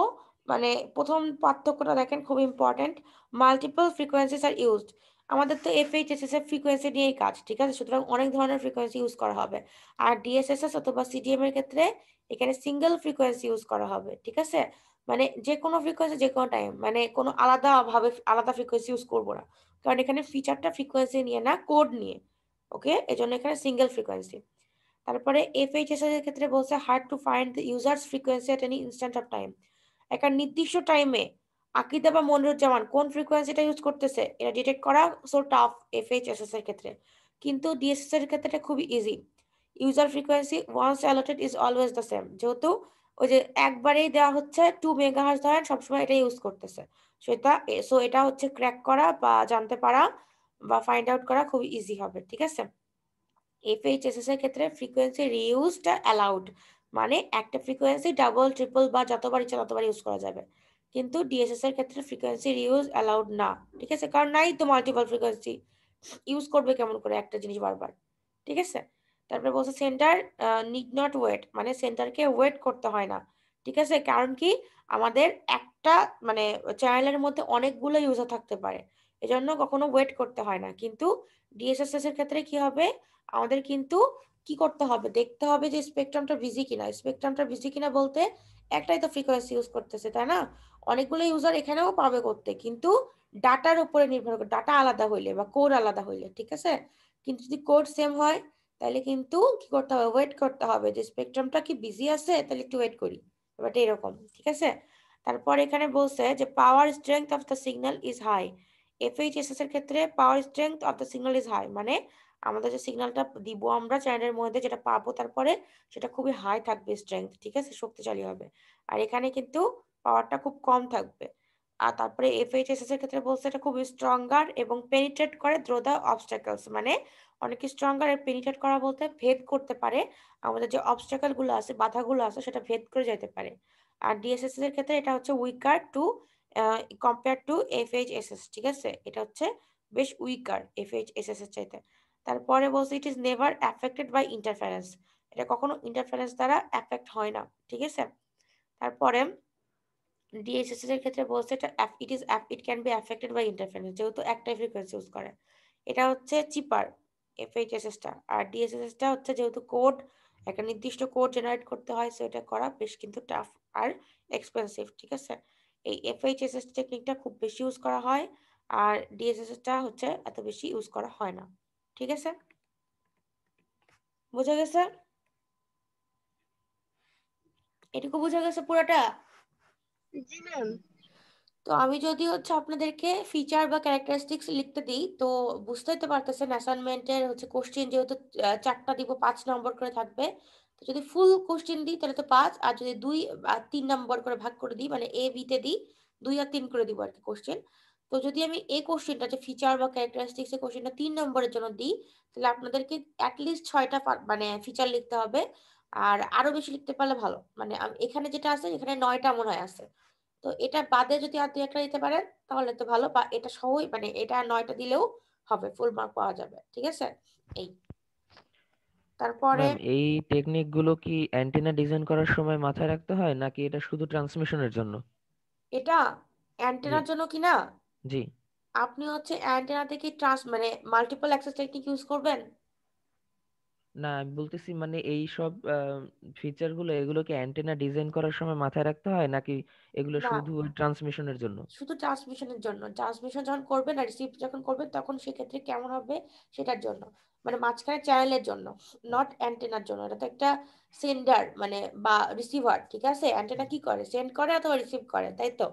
মানে প্রথম পার্থক্যটা দেখেন খুব important multiple frequencies are used আমাদের তো এফএইচএসএস এর ফ্রিকোয়েন্সি নিয়েই কাজ ঠিক আছে সুতরাং অনেক ধরনের ফ্রিকোয়েন্সি ইউজ করা হবে আর ডিএসএসএস অথবা সিডিএম এর ক্ষেত্রে এখানে সিঙ্গেল ফ্রিকোয়েন্সি ইউজ করা হবে ঠিক আছে মানে যে কোনো ফ্রিকোয়েন্সি যে কোনো টাইম মানে কোনো আলাদা ভাবে আলাদা ফ্রিকোয়েন্সি ইউজ করবো না কারণ এখানে ফিচারটা ফ্রিকোয়েন্সি নিয়ে না কোড নিয়ে ওকে এজন্য এখানে সিঙ্গেল ফ্রিকোয়েন্সি তারপরে এফএইচএস এর ক্ষেত্রে বলছে hard to find the users frequency at any instant of time একটা নির্দিষ্ট টাইমে আকিদা বা মনিরুজ্জামান কোন ফ্রিকোয়েন্সিটা ইউজ করতেছে এটা ডিটেক্ট করা so tough F H S S এর ক্ষেত্রে কিন্তু ডিএসএস এর ক্ষেত্রে এটা খুবই easy user frequency once allotted is always the same যেহেতু ওই যে একবারেই দেওয়া হচ্ছে টু মেগা মেগাহার্স ধরেন সবসময় এটা ইউজ করতেছে সেটা সো এটা হচ্ছে ক্র্যাক করা বা জানতে পারা বা ফাইন্ড আউট করা খুবই ইজি হবে ঠিক আছে এফ এইচ এস এস এর ক্ষেত্রে ফ্রিকোয়েন্সি রিউজটা অ্যালাউড মানে একটা ফ্রিকোয়েন্সি ডাবল ট্রিপল বা যতবার ইচ্ছা ততবার ইউজ করা যাবে কিন্তু ডিএসএস এর ক্ষেত্রে ফ্রিকোয়েন্সি রিউজ অ্যালাউড না ঠিক আছে কারণ নাই তো মাল্টিপল ফ্রিকোয়েন্সি ইউজ করবে কেমন করে একটা জিনিস বারবার ঠিক আছে তারপরে বলছে সেন্টার নিড নট ওয়েট মানে সেন্টারকে ওয়েট করতে হয় না ঠিক আছে কারণ কি আমাদের একটা মানে চ্যানেলের মধ্যে অনেকগুলো ইউজার থাকতে পারে এজন্য কখনো ওয়েট করতে হয় না কিন্তু ডিএসএসএস এর ক্ষেত্রে কি হবে আমাদের কিন্তু কি করতে হবে দেখতে হবে যে স্পেকট্রামটা বিজি কিনা স্পেকট্রামটা বিজি কিনা বলতে একটাই তো ফ্রিকোয়েন্সি ইউজ করতেছে তাই না অনেকগুলো ইউজার এখানেও পাবে করতে কিন্তু ডাটার উপরে নির্ভর করে ডাটা আলাদা হইলে বা কোড আলাদা হইলে ঠিক আছে কিন্তু যদি কোড সেম হয় তাহলে কিন্তু কি করতে হবে ওয়েট করতে হবে যে স্পেকট্রামটা কি বিজি আছে তাহলে একটু ওয়েট করি ব্যাপারটা এরকম ঠিক আছে তারপর এখানে বলছে যে power strength of the signal is high FHSS এর ক্ষেত্রে power strength of the signal is high মানে আমাদের যে সিগন্যালটা দিব আমরা চ্যানেলের মধ্যে যেটা পাবো তারপরে সেটা খুবই হাই থাকবে স্ট্রেংথ ঠিক আছে শক্তিশালী হবে আর এখানে কিন্তু পাওয়ারটা খুব কম থাকবে আর তারপরে এফএইচএসএস এর ক্ষেত্রে বলছে এটা খুব স্ট্রঙ্গার এবং পেনিট্রেট করে দ্রো দ্য অবস্টাকলস মানে অনেক স্ট্রঙ্গার এর পেনিট্রেট করা বলতে ভেদ করতে পারে আমাদের যে অবস্টাকল গুলো আছে বাধাগুলো আছে সেটা ভেদ করে যেতে পারে আর ডিএসএসএস এর ক্ষেত্রে এটা হচ্ছে weaker to compare to FHSS ঠিক আছে এটা হচ্ছে বেশ উইকার এফএইচএসএস এর চাইতে তারপরে বলছে it is never affected by interference এটা কখনো ইন্টারফারেন্স দ্বারা অ্যাফেক্ট হয় না ঠিক আছে তারপরে ডিএইচএসএস এর ক্ষেত্রে বলছে এটা it is it can be affected by interference যেহেতু একটাই ফ্রিকোয়েন্সি ইউজ করে এটা হচ্ছে চিপার এফএইচএসএসটা আর ডিএসএসএসটা হচ্ছে যেহেতু কোড একটা নির্দিষ্ট কোড জেনারেট করতে হয় সো এটা করা বেশ কিন্তু টাফ আর এক্সপেন্সিভ ঠিক আছে এই এফএইচএসএস টেকনিকটা খুব বেশি ইউজ করা হয় আর ডিএসএসএসটা হচ্ছে এত বেশি ইউজ করা হয় না ঠিক আছে বোঝা গেছে এটুকু বোঝা গেছে পুরোটা তো আমি যদি হচ্ছে আপনাদেরকে ফিচার বা ক্যারেক্টারিস্টিক্স লিখতে দিই তো বুঝতেই তো পারতেছেন অ্যাসাইনমেন্টের হচ্ছে কোশ্চেন যেহেতু চারটা দিব পাঁচ নম্বর করে থাকবে তো যদি ফুল কোশ্চেন দিই তাহলে তো পাঁচ আর যদি দুই আর তিন নম্বর করে ভাগ করে দিই মানে এ বিতে দিই দুই আর তিন করে দিব আর কি কোশ্চেন তো যদি আমি এই কোশ্চেনটা যে ফিচার বা ক্যারেক্টারিস্টিক্স এর কোশ্চেনটা তিন নম্বরের জন্য দিই তাহলে আপনাদেরকে অ্যাটলিস্ট ছয়টা মানে ফিচার লিখতে হবে আর আরো বেশি লিখতে পারলে ভালো মানে এখানে যেটা আছে এখানে নয়টা মনে হয় আছে তো এটা বাদে যদি আর দুই একটা দিতে পারেন তাহলে তো ভালো বা এটা সহই মানে এটা নয়টা দিলেও হবে ফুল মার্ক পাওয়া যাবে ঠিক আছে এই তারপরে এই টেকনিক গুলো কি অ্যান্টেনা ডিজাইন করার সময় মাথায় রাখতে হয় নাকি এটা শুধু ট্রান্সমিশনের জন্য এটা অ্যান্টেনার জন্য কি না জি আপনি হচ্ছে অ্যান্টেনা থেকে ট্রান্স মানে মাল্টিপল অ্যাক্সেস টেকনিক ইউজ করবেন না আমি বলতেছি মানে এই সব ফিচার গুলো এগুলো কি অ্যান্টেনা ডিজাইন করার সময় মাথায় রাখতে হয় নাকি এগুলো না। শুধু ট্রান্সমিশনের জন্য শুধু ট্রান্সমিশনের জন্য ট্রান্সমিশন যখন করবেন আর রিসিভ যখন করবেন তখন সেক্ষেত্রে কেমন হবে সেটার জন্য মানে মাঝখানে চ্যানেলের জন্য নট অ্যান্টেনার জন্য এটা তো একটা সেন্ডার মানে বা রিসিভার ঠিক আছে অ্যান্টেনা কি করে সেন্ড করে অথবা রিসিভ করে তাই তো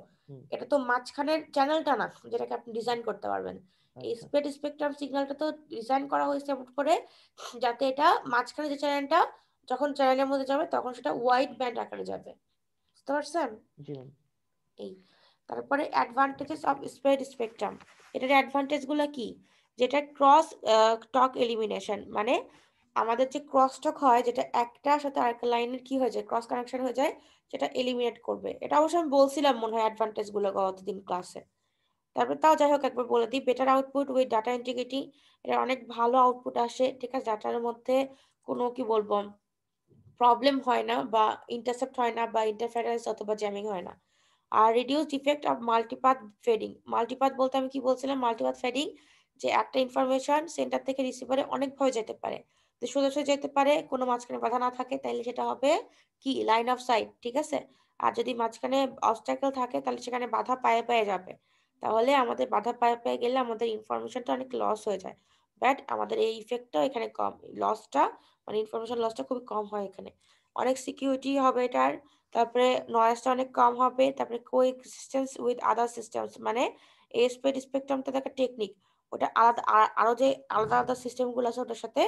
এটা তো মাঝখানের চ্যানেলটা না যেটাকে আপনি ডিজাইন করতে পারবেন আচ্ছা। স্প্রেড স্পেকট্রাম সিগন্যালটা তো ডিজাইন করা হয়েছে এমন করে যাতে এটা মাঝখানে যে চ্যানেলটা যখন চ্যানেলের মধ্যে যাবে তখন সেটা ওয়াইড ব্যান্ড আকারে যাবে বুঝতে পারছেন এই তারপরে অ্যাডভান্টেজেস অফ স্প্রেড স্পেকট্রাম এটার অ্যাডভান্টেজগুলো কি যেটা ক্রস টক এলিমিনেশন মানে আমাদের যে ক্রস টক হয় যেটা একটার সাথে আরেকটা লাইনের কি হয়ে যায় ক্রস কানেকশন হয়ে যায় সেটা এলিমিনেট করবে এটা অবশ্য আমি বলছিলাম মনে হয় অ্যাডভান্টেজগুলো গতদিন ক্লাসে তারপর তাও যাই হোক একবার বলে দিই better output with data integrity এটা অনেক ভালো আউটপুট আসে ঠিক আছে ডাটার মধ্যে কোনো কি বলবো প্রবলেম হয় না বা ইন্টারসেপ্ট হয় না বা ইন্টারফারেন্স অথবা জ্যামিং হয় না আর reduce defect of multipath fading multipath বলতে আমি কি বলছিলাম মাল্টিপাথ ফেডিং যে একটা ইনফরমেশন সেন্টার থেকে রিসিভারে অনেকভাবে যেতে পারে তো সোজাসুজি যেতে পারে কোনো মাঝখানে বাধা না থাকে তাহলে সেটা হবে কি লাইন অফ সাইট ঠিক আছে আর যদি মাঝখানে অবস্টাকেল থাকে তাহলে সেখানে বাধা পায়ে পায়ে যাবে তাহলে আমাদের বাধা পায়ে পায়ে গেলে আমাদের ইনফরমেশনটা অনেক লস হয়ে যায় বাট আমাদের এই ইফেক্টটা এখানে কম লসটা মানে ইনফরমেশন লসটা খুবই কম হয় এখানে অনেক সিকিউরিটি হবে এটার তারপরে নয়েজটা অনেক কম হবে তারপরে coexistence with other systems মানে এসপেড স্পেকট্রামটা একটা টেকনিক ওটা আলাদা আরও যে আলাদা আলাদা সিস্টেমগুলো আছে ওটার সাথে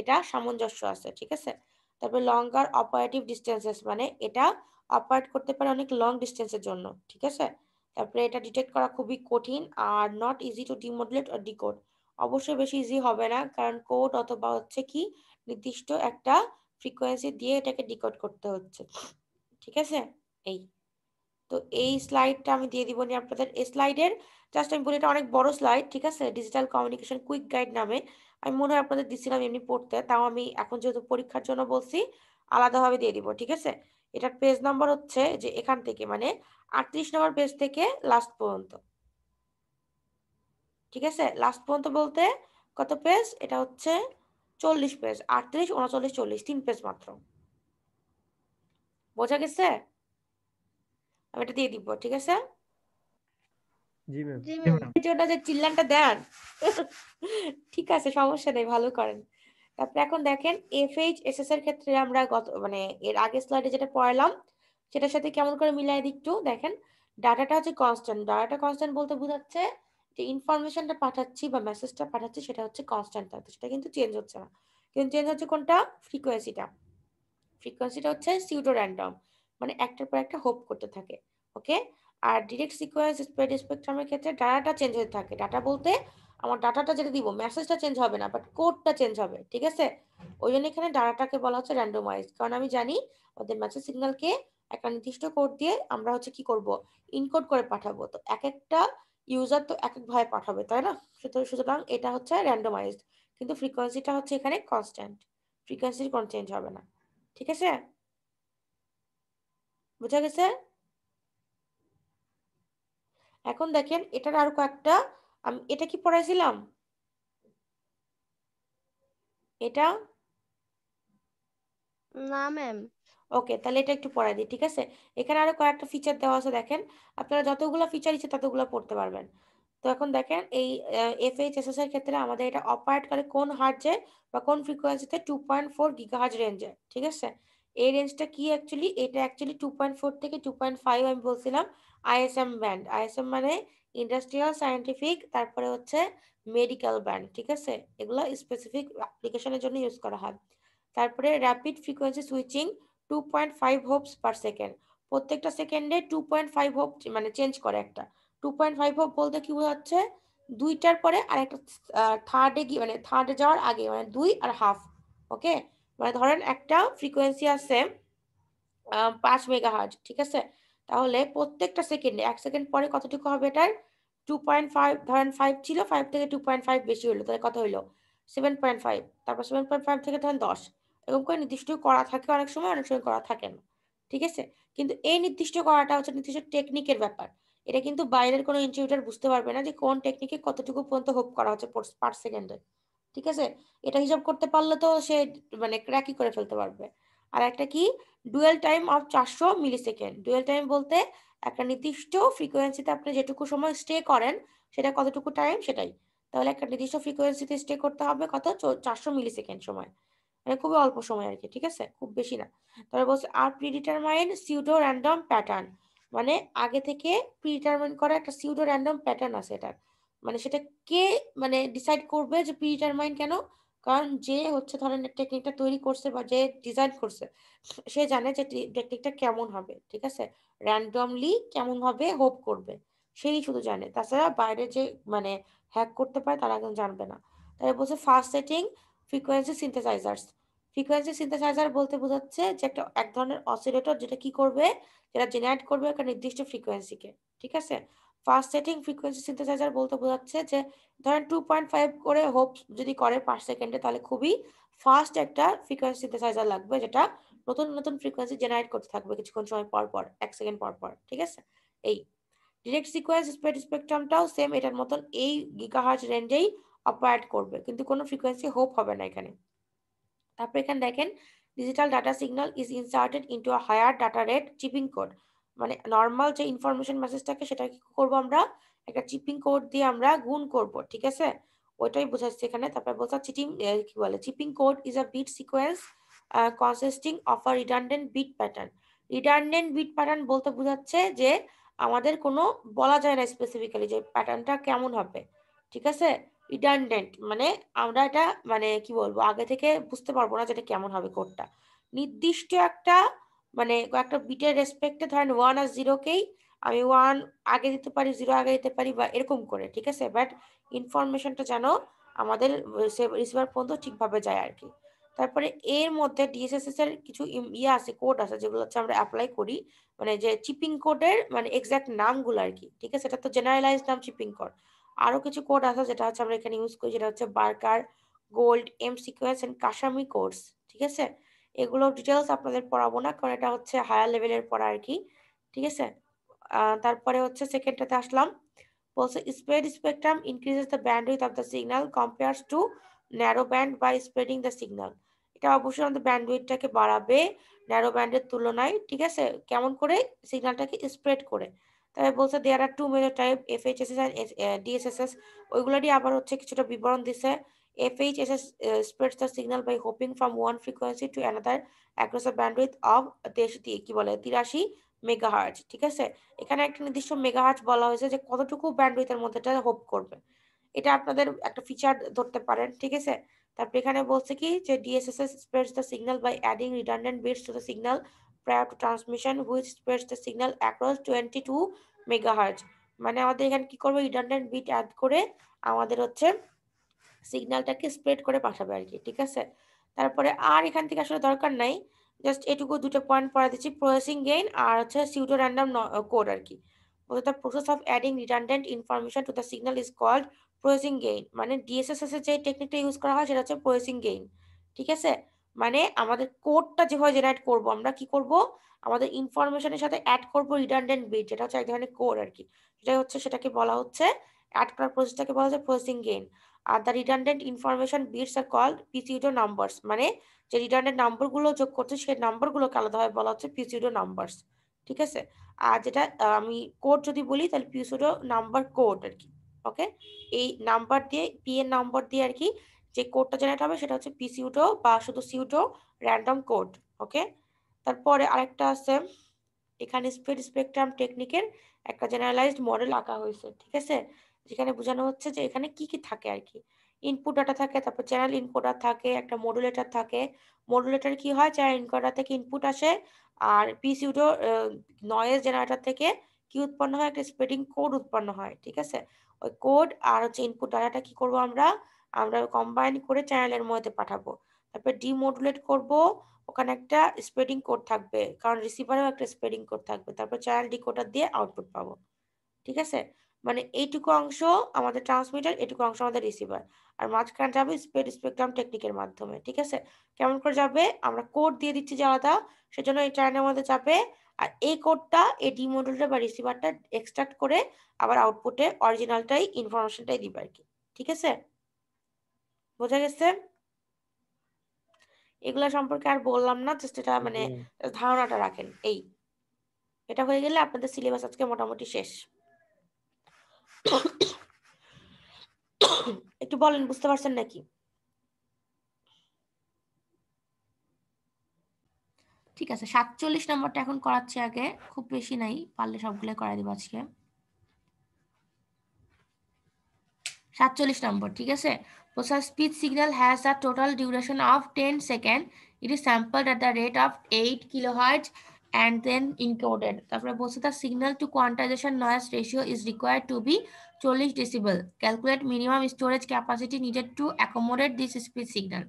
এটা সামঞ্জস্য আছে ঠিক আছে তারপরে লঙ্গার অপারেটিভ ডিস্টেন্সেস মানে এটা অপারেট করতে পারে অনেক লং ডিস্টেন্সের জন্য ঠিক আছে তারপরে এটা ডিটেক্ট করা খুবই কঠিন আর নট ইজি টু ডিমোডুলেট আর ডিকোড অবশ্যই বেশি ইজি হবে না কারণ কোড অথবা হচ্ছে কি নির্দিষ্ট একটা ফ্রিকোয়েন্সি দিয়ে এটাকে ডিকোড করতে হচ্ছে ঠিক আছে এই তো এই স্লাইডটা আমি দিয়ে দিব নি আপনাদের এই স্লাইডের জাস্ট আমি বলি এটা অনেক বড় স্লাইড ঠিক আছে ডিজিটাল কমিউনিকেশন কুইক গাইড নামে আমি মনে হয় আপনাদের দিছিলাম এমনি পড়তে তাও আমি এখন যেহেতু পরীক্ষার জন্য বলছি আলাদাভাবে দিয়ে দিব ঠিক আছে এটার পেজ নাম্বার হচ্ছে যে এখান থেকে মানে আটত্রিশ নম্বর পেজ থেকে লাস্ট পর্যন্ত ঠিক আছে লাস্ট পর্যন্ত বলতে কত পেজ এটা হচ্ছে চল্লিশ পেজ আটত্রিশ উনচল্লিশ চল্লিশ তিন পেজ মাত্র বোঝা গেছে আমি এটা দিয়ে দিব ঠিক আছে ভিডিওটা যে চিল্লানটা দেন [LAUGHS] ঠিক আছে সমস্যা নেই ভালো করেন তারপরে এখন দেখেন এফ এইচ এস এস এর ক্ষেত্রে আমরা গত মানে এর আগের স্লাইডে যেটা পড়ালাম সেটার সাথে কেমন করে মিলাই একটু দেখেন ডাটাটা হচ্ছে কনস্ট্যান্ট ডাটাটা কনস্ট্যান্ট বলতে বোঝাচ্ছে যে ইনফরমেশনটা পাঠাচ্ছি বা মেসেজটা পাঠাচ্ছি সেটা হচ্ছে কনস্ট্যান্ট থাকতো সেটা কিন্তু চেঞ্জ হচ্ছে না কিন্তু চেঞ্জ হচ্ছে কোনটা ফ্রিকোয়েন্সিটা ফ্রিকোয়েন্সিটা হচ্ছে সিউডো র্যান্ডম মানে একটার পর একটা হোপ করতে থাকে ওকে আর ডিরেক্ট সিকোয়েন্স স্প্রেড স্পেকট্রামের ক্ষেত্রে ডাটাটা চেঞ্জ হতে থাকে ডাটা বলতে আমার ডাটাটা যেটা দিব মেসেজটা চেঞ্জ হবে না বাট কোডটা চেঞ্জ হবে ঠিক আছে ওই জন্য এখানে ডাটাটাকে বলা হচ্ছে র্যান্ডোমাইজ কারণ আমি জানি ওদের মেসেজ সিগন্যালকে একটা নির্দিষ্ট কোড দিয়ে আমরা হচ্ছে কি করব ইনকোড করে পাঠাবো তো এক একটা ইউজার তো এক একভাবে পাঠাবে তাই না সুতরাং এটা হচ্ছে র্যান্ডোমাইজ কিন্তু ফ্রিকোয়েন্সিটা হচ্ছে এখানে কনস্ট্যান্ট ফ্রিকোয়েন্সির কোনো চেঞ্জ হবে না ঠিক আছে বোঝা গেছে এখন দেখেন এটার আর কয়েকটা আমি এটা কি পড়াইছিলাম এটা না ম্যাম ওকে তাহলে এটা একটু পড়াই দিই ঠিক আছে এখানে আরো কয়েকটা ফিচার দেওয়া আছে দেখেন আপনারা যতগুলো ফিচার ইচ্ছে ততগুলো পড়তে পারবেন তো এখন দেখেন এই এফ এইচ এস এস এর ক্ষেত্রে আমাদের এটা অপারেট করে কোন হার্জে বা কোন ফ্রিকোয়েন্সিতে টু পয়েন্ট ফোর গিগাহার্জ রেঞ্জে ঠিক আছে এই রেঞ্জটা কি অ্যাকচুয়ালি এটা অ্যাকচুয়ালি টু পয়েন্ট ফোর থেকে টু পয়েন্ট ফাইভ আমি বলছিলাম আইএসএম ব্যান্ড আইএসএম মানে ইন্ডাস্ট্রিয়াল সায়েন্টিফিক তারপরে হচ্ছে মেডিকেল ব্যান্ড ঠিক আছে এগুলো স্পেসিফিক অ্যাপ্লিকেশনের জন্য ইউজ করা হয় তারপরে rapid frequency switching two point five hops per second প্রত্যেকটা সেকেন্ডে টু পয়েন্ট ফাইভ হোপ মানে চেঞ্জ করে একটা টু পয়েন্ট ফাইভ হোপ বলতে কি বোঝাচ্ছে দুইটার পরে আর একটা থার্ডে গিয়ে মানে থার্ডে যাওয়ার আগে মানে দুই আর হাফ ওকে মানে ধরেন একটা ফ্রিকোয়েন্সি আছে পাঁচ মেগা হার্জ ঠিক আছে তাহলে প্রত্যেকটা সেকেন্ডে এক সেকেন্ড পরে কতটুকু হবে এটার টু পয়েন্ট ফাইভ ধরেন ফাইভ ছিল ফাইভ থেকে টু পয়েন্ট ফাইভ বেশি হলো তাহলে কত হলো সেভেন পয়েন্ট ফাইভ তারপর সেভেন পয়েন্ট ফাইভ থেকে ধরেন দশ এরকম করে নির্দিষ্ট করা থাকে অনেক সময় অনেক সময় করা থাকে না ঠিক আছে কিন্তু এই নির্দিষ্ট করাটা হচ্ছে নির্দিষ্ট টেকনিকের ব্যাপার এটা কিন্তু বাইরের কোনো ইনস্টিটিউটার বুঝতে পারবে না যে কোন টেকনিকে কতটুকু পর্যন্ত হোপ করা হচ্ছে পার সেকেন্ডে ঠিক আছে এটা হিসাব করতে পারলে তো সে মানে ক্র্যাকই করে ফেলতে পারবে আর একটা কি ডুয়েল টাইম অফ চারশো মিলি সেকেন্ড ডুয়েল টাইম বলতে একটা নির্দিষ্ট ফ্রিকোয়েন্সিতে আপনি যেটুকু সময় স্টে করেন সেটা কতটুকু টাইম সেটাই তাহলে একটা নির্দিষ্ট ফ্রিকোয়েন্সিতে স্টে করতে হবে কত চারশো মিলি সেকেন্ড সময় মানে খুবই অল্প সময় আর কি ঠিক আছে খুব বেশি না তারপরে বলছে আর প্রিডিটারমাইন সিউডো র্যান্ডম প্যাটার্ন মানে আগে থেকে প্রিডিটারমাইন করা একটা সিউডো র্যান্ডম প্যাটার্ন আছে এটার মানে সেটা কে মানে ডিসাইড করবে যে প্রিডিটারমাইন কেন কারণ যে হচ্ছে ধরেন টেকনিকটা তৈরি করছে বা যে ডিজাইন করছে সে জানে যে টেকনিকটা কেমন হবে ঠিক আছে র্যান্ডমলি কেমন হবে হোপ করবে সেই শুধু জানে তাছাড়া বাইরে যে মানে হ্যাক করতে পারে তারা কিন্তু জানবে না তাই বলছে first setting frequency synthesizers frequency synthesizer বলতে বোঝাচ্ছে যে একটা এক ধরনের অসিলেটর যেটা কি করবে যেটা জেনারেট করবে একটা নির্দিষ্ট ফ্রিকোয়েন্সিকে ঠিক আছে ফাস্টেটিং ফ্রিকোয়েন্সি সিনথেসাইজার বলতে বোঝাচ্ছে যে ধরেন টু পয়েন্ট ফাইভ করে হোপ যদি করে পার সেকেন্ডে তাহলে খুবই ফাস্ট একটা ফ্রিকোয়েন্সি সিনথেসাইজার লাগবে যেটা নতুন নতুন ফ্রিকোয়েন্সি জেনারেট করতে থাকবে কিছুক্ষণ সময় পর পর এক সেকেন্ড পর পর ঠিক আছে এই ডিরেক্ট সিকোয়েন্স স্প্রেড স্পেকট্রামটাও সেম এটার মতন এই গিকাহাজ রেঞ্জেই অপারেট করবে কিন্তু কোনো ফ্রিকোয়েন্সি হোপ হবে না এখানে তারপর এখানে দেখেন digital data signal is inserted into a higher data rate chipping code মানে নর্মাল যে ইনফরমেশন মেসেজটাকে সেটা কি করবো আমরা একটা চিপিং কোড দিয়ে আমরা গুণ করব ঠিক আছে ওইটাই বোঝাচ্ছি এখানে তারপরে বলছে চিটিং কি বলে chipping code is a bit sequence consisting of a redundant bit pattern redundant bit pattern বলতে বোঝাচ্ছে যে আমাদের কোনো বলা যায় না স্পেসিফিক্যালি যে প্যাটার্নটা কেমন হবে ঠিক আছে রিডান্ডেন্ট মানে আমরা এটা মানে কি বলবো আগে থেকে বুঝতে পারবো না যে এটা কেমন হবে কোডটা নির্দিষ্ট একটা মানে একটা বিটের রেসপেক্টে ধরেন ওয়ান আর জিরোকেই আমি ওয়ান আগে দিতে পারি জিরো আগে দিতে পারি বা এরকম করে ঠিক আছে বাট ইনফরমেশনটা যেন আমাদের রিসিভার পর্যন্ত ঠিকভাবে যায় আর কি তারপরে এর মধ্যে ডিএসএসএস এর কিছু ইয়ে আছে কোড আছে যেগুলো হচ্ছে আমরা অ্যাপ্লাই করি মানে যে চিপিং কোডের মানে এক্সাক্ট নামগুলো আর কি ঠিক আছে এটা তো জেনারেলাইজ নাম চিপিং কোড আরও কিছু কোড আছে যেটা হচ্ছে আমরা এখানে ইউজ করি যেটা হচ্ছে Barker Gold M sequence and Kasami codes ঠিক আছে এগুলো ডিটেলস আপনাদের পড়াবো না কারণ এটা হচ্ছে হায়ার লেভেলের পড়া আর কি ঠিক আছে তারপরে হচ্ছে সেকেন্ডটাতে আসলাম বলছে spread spectrum increases the bandwidth of the signal compare to narrow band by spreading the signal এটা অবশ্যই আমাদের ব্যান্ডউইথটাকে বাড়াবে ন্যারো ব্যান্ডের তুলনায় ঠিক আছে কেমন করে সিগন্যালটাকে স্প্রেড করে তাই বলছে there are two measure type F H S S DSSS ওইগুলো আবার হচ্ছে কিছুটা বিবরণ দিছে FHSS spreads the signal by hopping from one frequency to another across a bandwidth of কি বলে 83 মেগাহার্জ ঠিক আছে এখানে একটা নির্দিষ্ট মেগাহার্জ বলা হয়েছে যে কতটুকু ব্যান্ডউইথের মধ্যে এটা হোপ করবে এটা আপনাদের একটা ফিচার ধরতে পারেন ঠিক আছে তারপর এখানে বলছে কি যে DSSS spreads the signal by adding redundant bits to the signal prior to transmission which spreads the signal across 22 megahertz. মানে they can kick over redundant bit add করে Amadero Chem. সিগন্যালটাকে স্প্রেড করে পাঠাবে আর কি ঠিক আছে তারপরে আর এখান থেকে আসলে দরকার নাই জাস্ট এটুকু দুটো পয়েন্ট পড়া দিচ্ছি প্রসেসিং গেইন আর হচ্ছে সিউটো র্যান্ডাম কোড আর কি the process of adding redundant information to the signal is called processing gain মানে ডিএসএসএস এর যে টেকনিকটা ইউজ করা হয় সেটা হচ্ছে প্রসেসিং গেইন ঠিক আছে মানে আমাদের কোডটা যেভাবে জেনারেট করব আমরা কি করব আমাদের ইনফরমেশনের সাথে অ্যাড করব রিটার্ডেন্ট বিট যেটা হচ্ছে এক ধরনের কোড আর কি সেটাই হচ্ছে সেটাকে বলা হচ্ছে অ্যাড করার প্রসেসটাকে বলা হচ্ছে প্রসেসিং গেইন আর the redundant information bits are called pseudo numbers মানে যে রিডান্ডেন্ট নাম্বারগুলো যোগ করছে সেই নাম্বারগুলোকে আলাদাভাবে বলা হচ্ছে পিসিউডো নাম্বারস ঠিক আছে আর যেটা আমি কোড যদি বলি তাহলে পিসিউডো নাম্বার কোড আর কি ওকে এই নাম্বার দিয়ে পি এর নাম্বার দিয়ে আর কি যে কোডটা জেনারেট হবে সেটা হচ্ছে পিসিউডো বা শুধু সিউডো র্যান্ডম কোড ওকে তারপরে আরেকটা আছে এখানে স্পিড স্পেকট্রাম টেকনিকের একটা জেনারেলাইজড মডেল আঁকা হয়েছে ঠিক আছে যেখানে বোঝানো হচ্ছে যে এখানে কি কি থাকে আর কি ইনপুট ডাটা থাকে তারপর চ্যানেল ইনকোডার থাকে একটা মডুলেটার থাকে মডুলেটার কি হয় চ্যানেল ইনকোডার থেকে ইনপুট আসে আর পিসিউডো নয়েজ জেনারেটার থেকে কি উৎপন্ন হয় একটা স্প্রেডিং কোড উৎপন্ন হয় ঠিক আছে ওই কোড আর হচ্ছে ইনপুট ডাটাটা কি করব আমরা আমরা কম্বাইন করে চ্যানেলের মধ্যে পাঠাবো তারপর ডিমোডুলেট করব ওখানে একটা স্প্রেডিং কোড থাকবে কারণ রিসিভারেও একটা স্প্রেডিং কোড থাকবে তারপর চ্যানেল ডিকোডার দিয়ে আউটপুট পাবো ঠিক আছে মানে এইটুকু অংশ আমাদের ট্রান্সমিটার এটুকু অংশ আমাদের রিসিভার আর মাঝখানে যাবে স্পেড স্পেকট্রাম টেকনিকের মাধ্যমে ঠিক আছে কেমন করে যাবে আমরা কোড দিয়ে দিচ্ছি যে আলাদা সেজন্য এই ট্রাইনের মধ্যে যাবে আর এই কোডটা এই ডি মডেলটা বা রিসিভারটা এক্সট্রাক্ট করে আবার আউটপুটে অরিজিনালটাই ইনফরমেশনটাই দিবে আর কি ঠিক আছে বোঝা গেছে এগুলা সম্পর্কে আর বললাম না জাস্ট এটা মানে ধারণাটা রাখেন এই এটা হয়ে গেলে আপনাদের সিলেবাস আজকে মোটামুটি শেষ একটু বলেন বুঝতে পারছেন নাকি ঠিক আছে সাতচল্লিশ নম্বরটা এখন করাচ্ছি আগে খুব বেশি নাই পারলে সবগুলো করাই দিব আজকে সাতচল্লিশ নম্বর ঠিক আছে প্রসার speech signal has the total duration of ten second it is sample at the rate of eight kilohertz and then encoded. তারপরে বলছে the signal to quantization noise ratio is required to be 40 decibel. Calculate minimum storage capacity needed to accommodate this speed signal.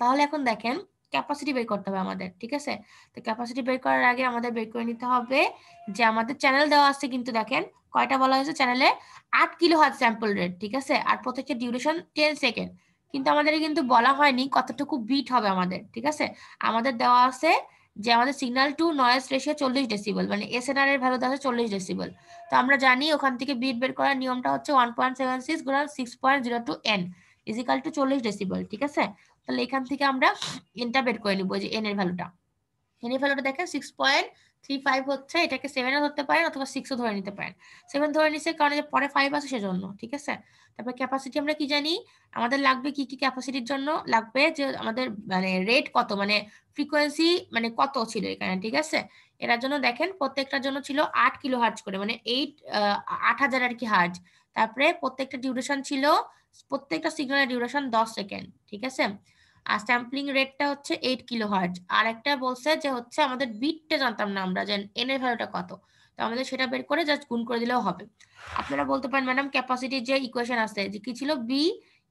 তাহলে এখন দেখেন capacity বের করতে হবে আমাদের ঠিক আছে তো ক্যাপাসিটি বের করার আগে আমাদের বের করে নিতে হবে যে আমাদের চ্যানেল দেওয়া আছে কিন্তু দেখেন কয়টা বলা হয়েছে চ্যানেলে আট কিলো হাত স্যাম্পল রেট ঠিক আছে আর প্রত্যেকটা ডিউরেশন টেন সেকেন্ড কিন্তু আমাদের কিন্তু বলা হয়নি কতটুকু বিট হবে আমাদের ঠিক আছে আমাদের দেওয়া আছে যে আমাদের সিগন্যাল টু নয়েজ রেশিও চল্লিশ ডেসিবল মানে এস এন আর এর ভ্যালু দেখা চল্লিশ ডেসিবল তো আমরা জানি ওখান থেকে বিট বের করার নিয়মটা হচ্ছে ওয়ান পয়েন্ট সেভেন সিক্স গুণ six point zero two N equal to চল্লিশ ডেসিবল ঠিক আছে তাহলে এখান থেকে আমরা এনটা বের করে নিব যে এন এর ভ্যালুটা এন এর ভ্যালুটা দেখেন সিক্স পয়েন্ট থ্রি ফাইভ হচ্ছে এটাকে সেভেনও ধরতে পারেন অথবা সিক্সও ধরে নিতে পারেন সেভেন ধরে নিছে কারণ যে পরে ফাইভ আছে সেজন্য ঠিক আছে তারপর ক্যাপাসিটি আমরা কি জানি আমাদের লাগবে কি কি ক্যাপাসিটির জন্য লাগবে যে আমাদের মানে রেট কত মানে ফ্রিকোয়েন্সি মানে কত ছিল এখানে ঠিক আছে এটার জন্য দেখেন প্রত্যেকটার জন্য ছিল আট কিলো হার্জ করে মানে এইট আট হাজার আর কি হার্জ তারপরে প্রত্যেকটা ডিউরেশন ছিল প্রত্যেকটা সিগন্যালের ডিউরেশন দশ সেকেন্ড ঠিক আছে আর স্যাম্পলিং রেটটা হচ্ছে এইট কিলো হার্জ আর একটা বলছে যে হচ্ছে আমাদের বিটটা জানতাম না আমরা যে এন এর ভ্যালুটা কত তো আমাদের সেটা বের করে জাস্ট গুণ করে দিলেও হবে আপনারা বলতে পারেন ম্যাডাম ক্যাপাসিটির যে ইকুয়েশন আছে যে কি ছিল বি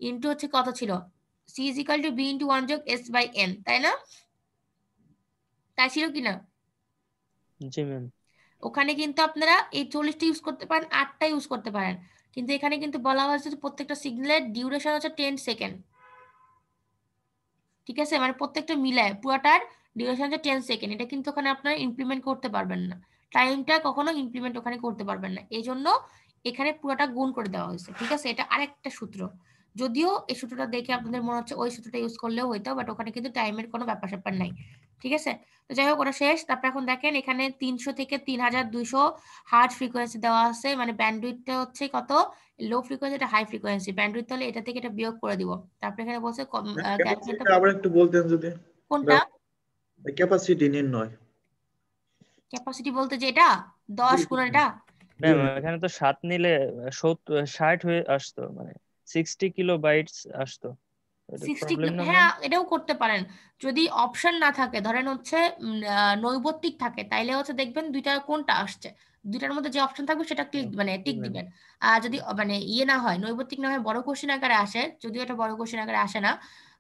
ইন্টু হচ্ছে কত ছিল C is equal to B into one যোগ এস বাই এন তাই না তাই ছিল কি না জি ম্যাম ওখানে কিন্তু আপনারা এই চল্লিশটা ইউজ করতে পারেন আটটা ইউজ করতে পারেন কিন্তু এখানে কিন্তু বলা হয়েছে যে প্রত্যেকটা সিগন্যালের ডিউরেশন হচ্ছে টেন সেকেন্ড ঠিক আছে মানে প্রত্যেকটা মিলায় পুরাটার ডিউরেশন হচ্ছে টেন সেকেন্ড এটা কিন্তু ওখানে আপনারা ইমপ্লিমেন্ট করতে পারবেন না টাইমটা কখনো ইমপ্লিমেন্ট ওখানে করতে পারবেন না এই জন্য এখানে পুরোটা গুণ করে দেওয়া হয়েছে ঠিক আছে এটা আরেকটা সূত্র যদিও এই সূত্রটা দেখে আপনাদের মনে হচ্ছে ওই সূত্রটা ইউজ করলেও হইতো বাট ওখানে কিন্তু টাইমের কোনো ব্যাপার স্যাপার নাই ঠিক আছে তো যাই হোক ওটা শেষ তারপর এখন দেখেন এখানে তিনশো থেকে তিন হাজার দুইশো হার্ড ফ্রিকোয়েন্সি দেওয়া আছে মানে ব্যান্ডুইটটা হচ্ছে কত লো ফ্রিকোয়েন্সি এটা হাই ফ্রিকোয়েন্সি ব্যান্ডুইট তাহলে এটা থেকে এটা বিয়োগ করে দিব তারপর এখানে বলছে আবার একটু বলতেন যদি কোনটা ক্যাপাসিটি নির্ণয় ক্যাপাসিটি বলতে যে এটা 10 গুণ এটা ম্যাম এখানে তো 7 নিলে 60 হয়ে আসতো মানে 60 কিলোবাইটস আসতো হ্যাঁ এটাও করতে পারেন যদি অপশন না থাকে ধরেন হচ্ছে নৈবত্তিক থাকে তাইলে হচ্ছে দেখবেন দুইটা কোনটা আসছে দুইটার মধ্যে যে অপশন থাকবে সেটা ক্লিক মানে টিক দিবেন আর যদি মানে ইয়ে না হয় নৈবত্তিক না হয় বড় কোশ্চেন আকারে আসে যদিও এটা বড় কোশ্চেন আকারে আসে না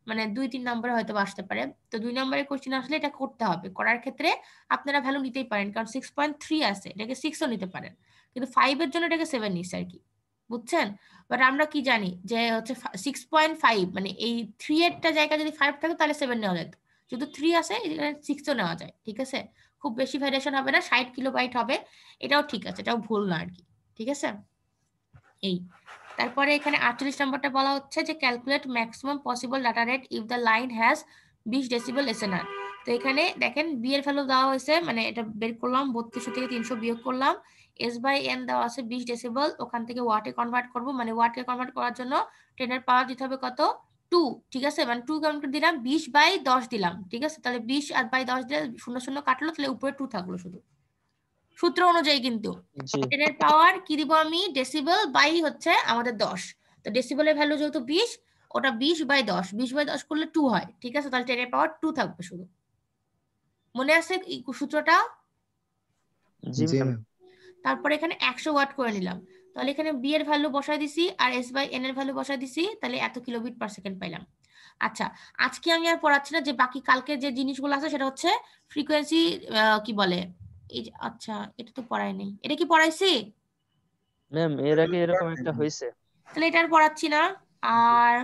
মানে দুই তিন নম্বরে হয়তো আসতে পারে তো দুই নম্বরে কোশ্চেন আসলে এটা করতে হবে করার ক্ষেত্রে আপনারা ভ্যালু নিতেই পারেন কারণ সিক্স পয়েন্ট থ্রি আছে এটাকে সিক্সও নিতে পারেন কিন্তু ফাইভের জন্য এটাকে সেভেন নিচ্ছে আর কি বুঝছেন বাট আমরা কি জানি যে হচ্ছে সিক্স পয়েন্ট ফাইভ মানে এই থ্রি এরটা জায়গা যদি ফাইভ থাকে তাহলে সেভেন নেওয়া যেত যেহেতু থ্রি আছে সিক্সও নেওয়া যায় ঠিক আছে খুব বেশি ভ্যারিয়েশন হবে না ষাট বাইট হবে এটাও ঠিক আছে এটাও ভুল না আর কি ঠিক আছে এই তারপরে এখানে আটচল্লিশ নম্বরটা বলা হচ্ছে যে calculate maximum possible data rate if the line has বিশ ডেসিবল এসে তো এখানে দেখেন বিয়ের ভ্যালু দেওয়া হয়েছে মানে এটা বের করলাম বত্রিশশো থেকে তিনশো বিয়োগ করলাম এস বাই এন দেওয়া আছে বিশ ডেসিবল ওখান থেকে ওয়াটে কনভার্ট করব মানে ওয়াটকে কনভার্ট করার জন্য টেনের পাওয়ার দিতে হবে কত টু ঠিক আছে মানে টু কেমন দিলাম বিশ বাই দশ দিলাম ঠিক আছে তাহলে বিশ আর বাই দশ দিলে শূন্য শূন্য কাটলো তাহলে উপরে টু থাকলো শুধু সূত্র অনুযায়ী কিন্তু টেনের পাওয়ার কি দিব আমি ডেসিবল বাই হচ্ছে আমাদের দশ তো ডেসিবলের ভ্যালু যেহেতু বিশ ওটা বিশ বাই দশ বিশ বাই দশ করলে টু হয় ঠিক আছে তাহলে টেনের পাওয়ার টু থাকবে শুধু মনে আছে সূত্রটা জি ম্যাম তারপরে এখানে একশো ওয়াট করে নিলাম তাহলে এখানে বি এর ভ্যালু বসায় দিছি আর এস বাই এন এর ভ্যালু বসায় দিছি তাহলে এত কিলোবিট পার সেকেন্ড পাইলাম আচ্ছা আজকে আমি আর পড়াচ্ছি না যে বাকি কালকে যে জিনিসগুলো আছে সেটা হচ্ছে ফ্রিকোয়েন্সি কি বলে এই আচ্ছা এটা তো পড়াই নেই এটা কি পড়াইছি ম্যাম এর আগে এরকম একটা হইছে তাহলে এটা আর পড়াচ্ছি না আর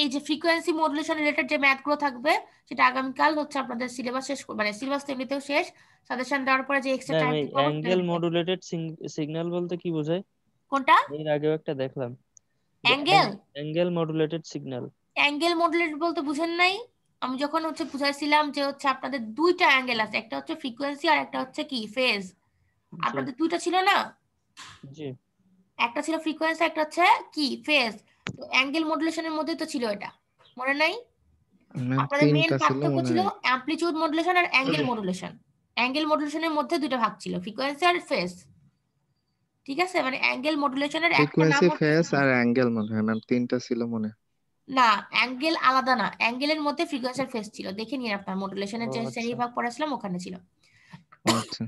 এই যে ফ্রিকোয়েন্সি মডুলেশন রিলেটেড যে ম্যাথগুলো থাকবে সেটা আগামীকাল হচ্ছে আপনাদের সিলেবাস শেষ মানে সিলেবাস তো এমনিতেও শেষ সাজেশন দেওয়ার পরে যে extra time angle modulated signal বলতে কি বোঝায় কোনটা এর আগেও একটা দেখলাম angle angle modulated signal angle modulated বলতে বুঝেন নাই আমি যখন হচ্ছে বুঝাইছিলাম যে হচ্ছে আপনাদের দুইটা অ্যাঙ্গেল আছে একটা হচ্ছে ফ্রিকোয়েন্সি আর একটা হচ্ছে কি ফেজ আচ্ছা। আপনাদের দুইটা ছিল না জি একটা ছিল ফ্রিকোয়েন্সি একটা হচ্ছে কি ফেজ অ্যাঙ্গেল মডুলেশনের মধ্যে তো ছিল এটা মনে নাই আপনাদের মেন পার্থক্য ছিল অ্যাম্পলিটিউড মডুলেশন আর অ্যাঙ্গেল মডুলেশন অ্যাঙ্গেল মডুলেশনের মধ্যে দুটো ভাগ ছিল ফ্রিকোয়েন্সি আর ফেজ ঠিক আছে মানে অ্যাঙ্গেল মডুলেশনের একটা নাম ফেজ আর অ্যাঙ্গেল মনে হয় ম্যাম তিনটা ছিল মনে না অ্যাঙ্গেল আলাদা না অ্যাঙ্গেলের মধ্যে ফ্রিকোয়েন্সি আর ফেজ ছিল দেখে নিন আপনারা মডুলেশনের যে আচ্ছা। ভাগ পড়াছিলাম ওখানে ছিল আচ্ছা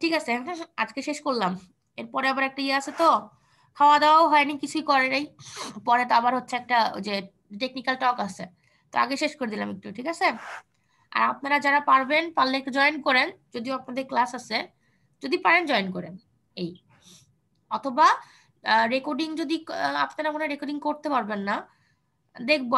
ঠিক আছে আজকে শেষ করলাম এরপরে আবার একটা ইয়ে আছে তো খাওয়া দাওয়াও হয়নি কিছুই করে নাই পরে তো আবার হচ্ছে একটা যে টেকনিক্যাল টক আছে তো আগে শেষ করে দিলাম একটু ঠিক আছে আর আপনারা যারা পারবেন পারলে একটু জয়েন করেন যদিও আপনাদের ক্লাস আছে যদি পারেন জয়েন করেন এই অথবা রেকর্ডিং যদি আপনারা মনে রেকর্ডিং করতে পারবেন না দেখবো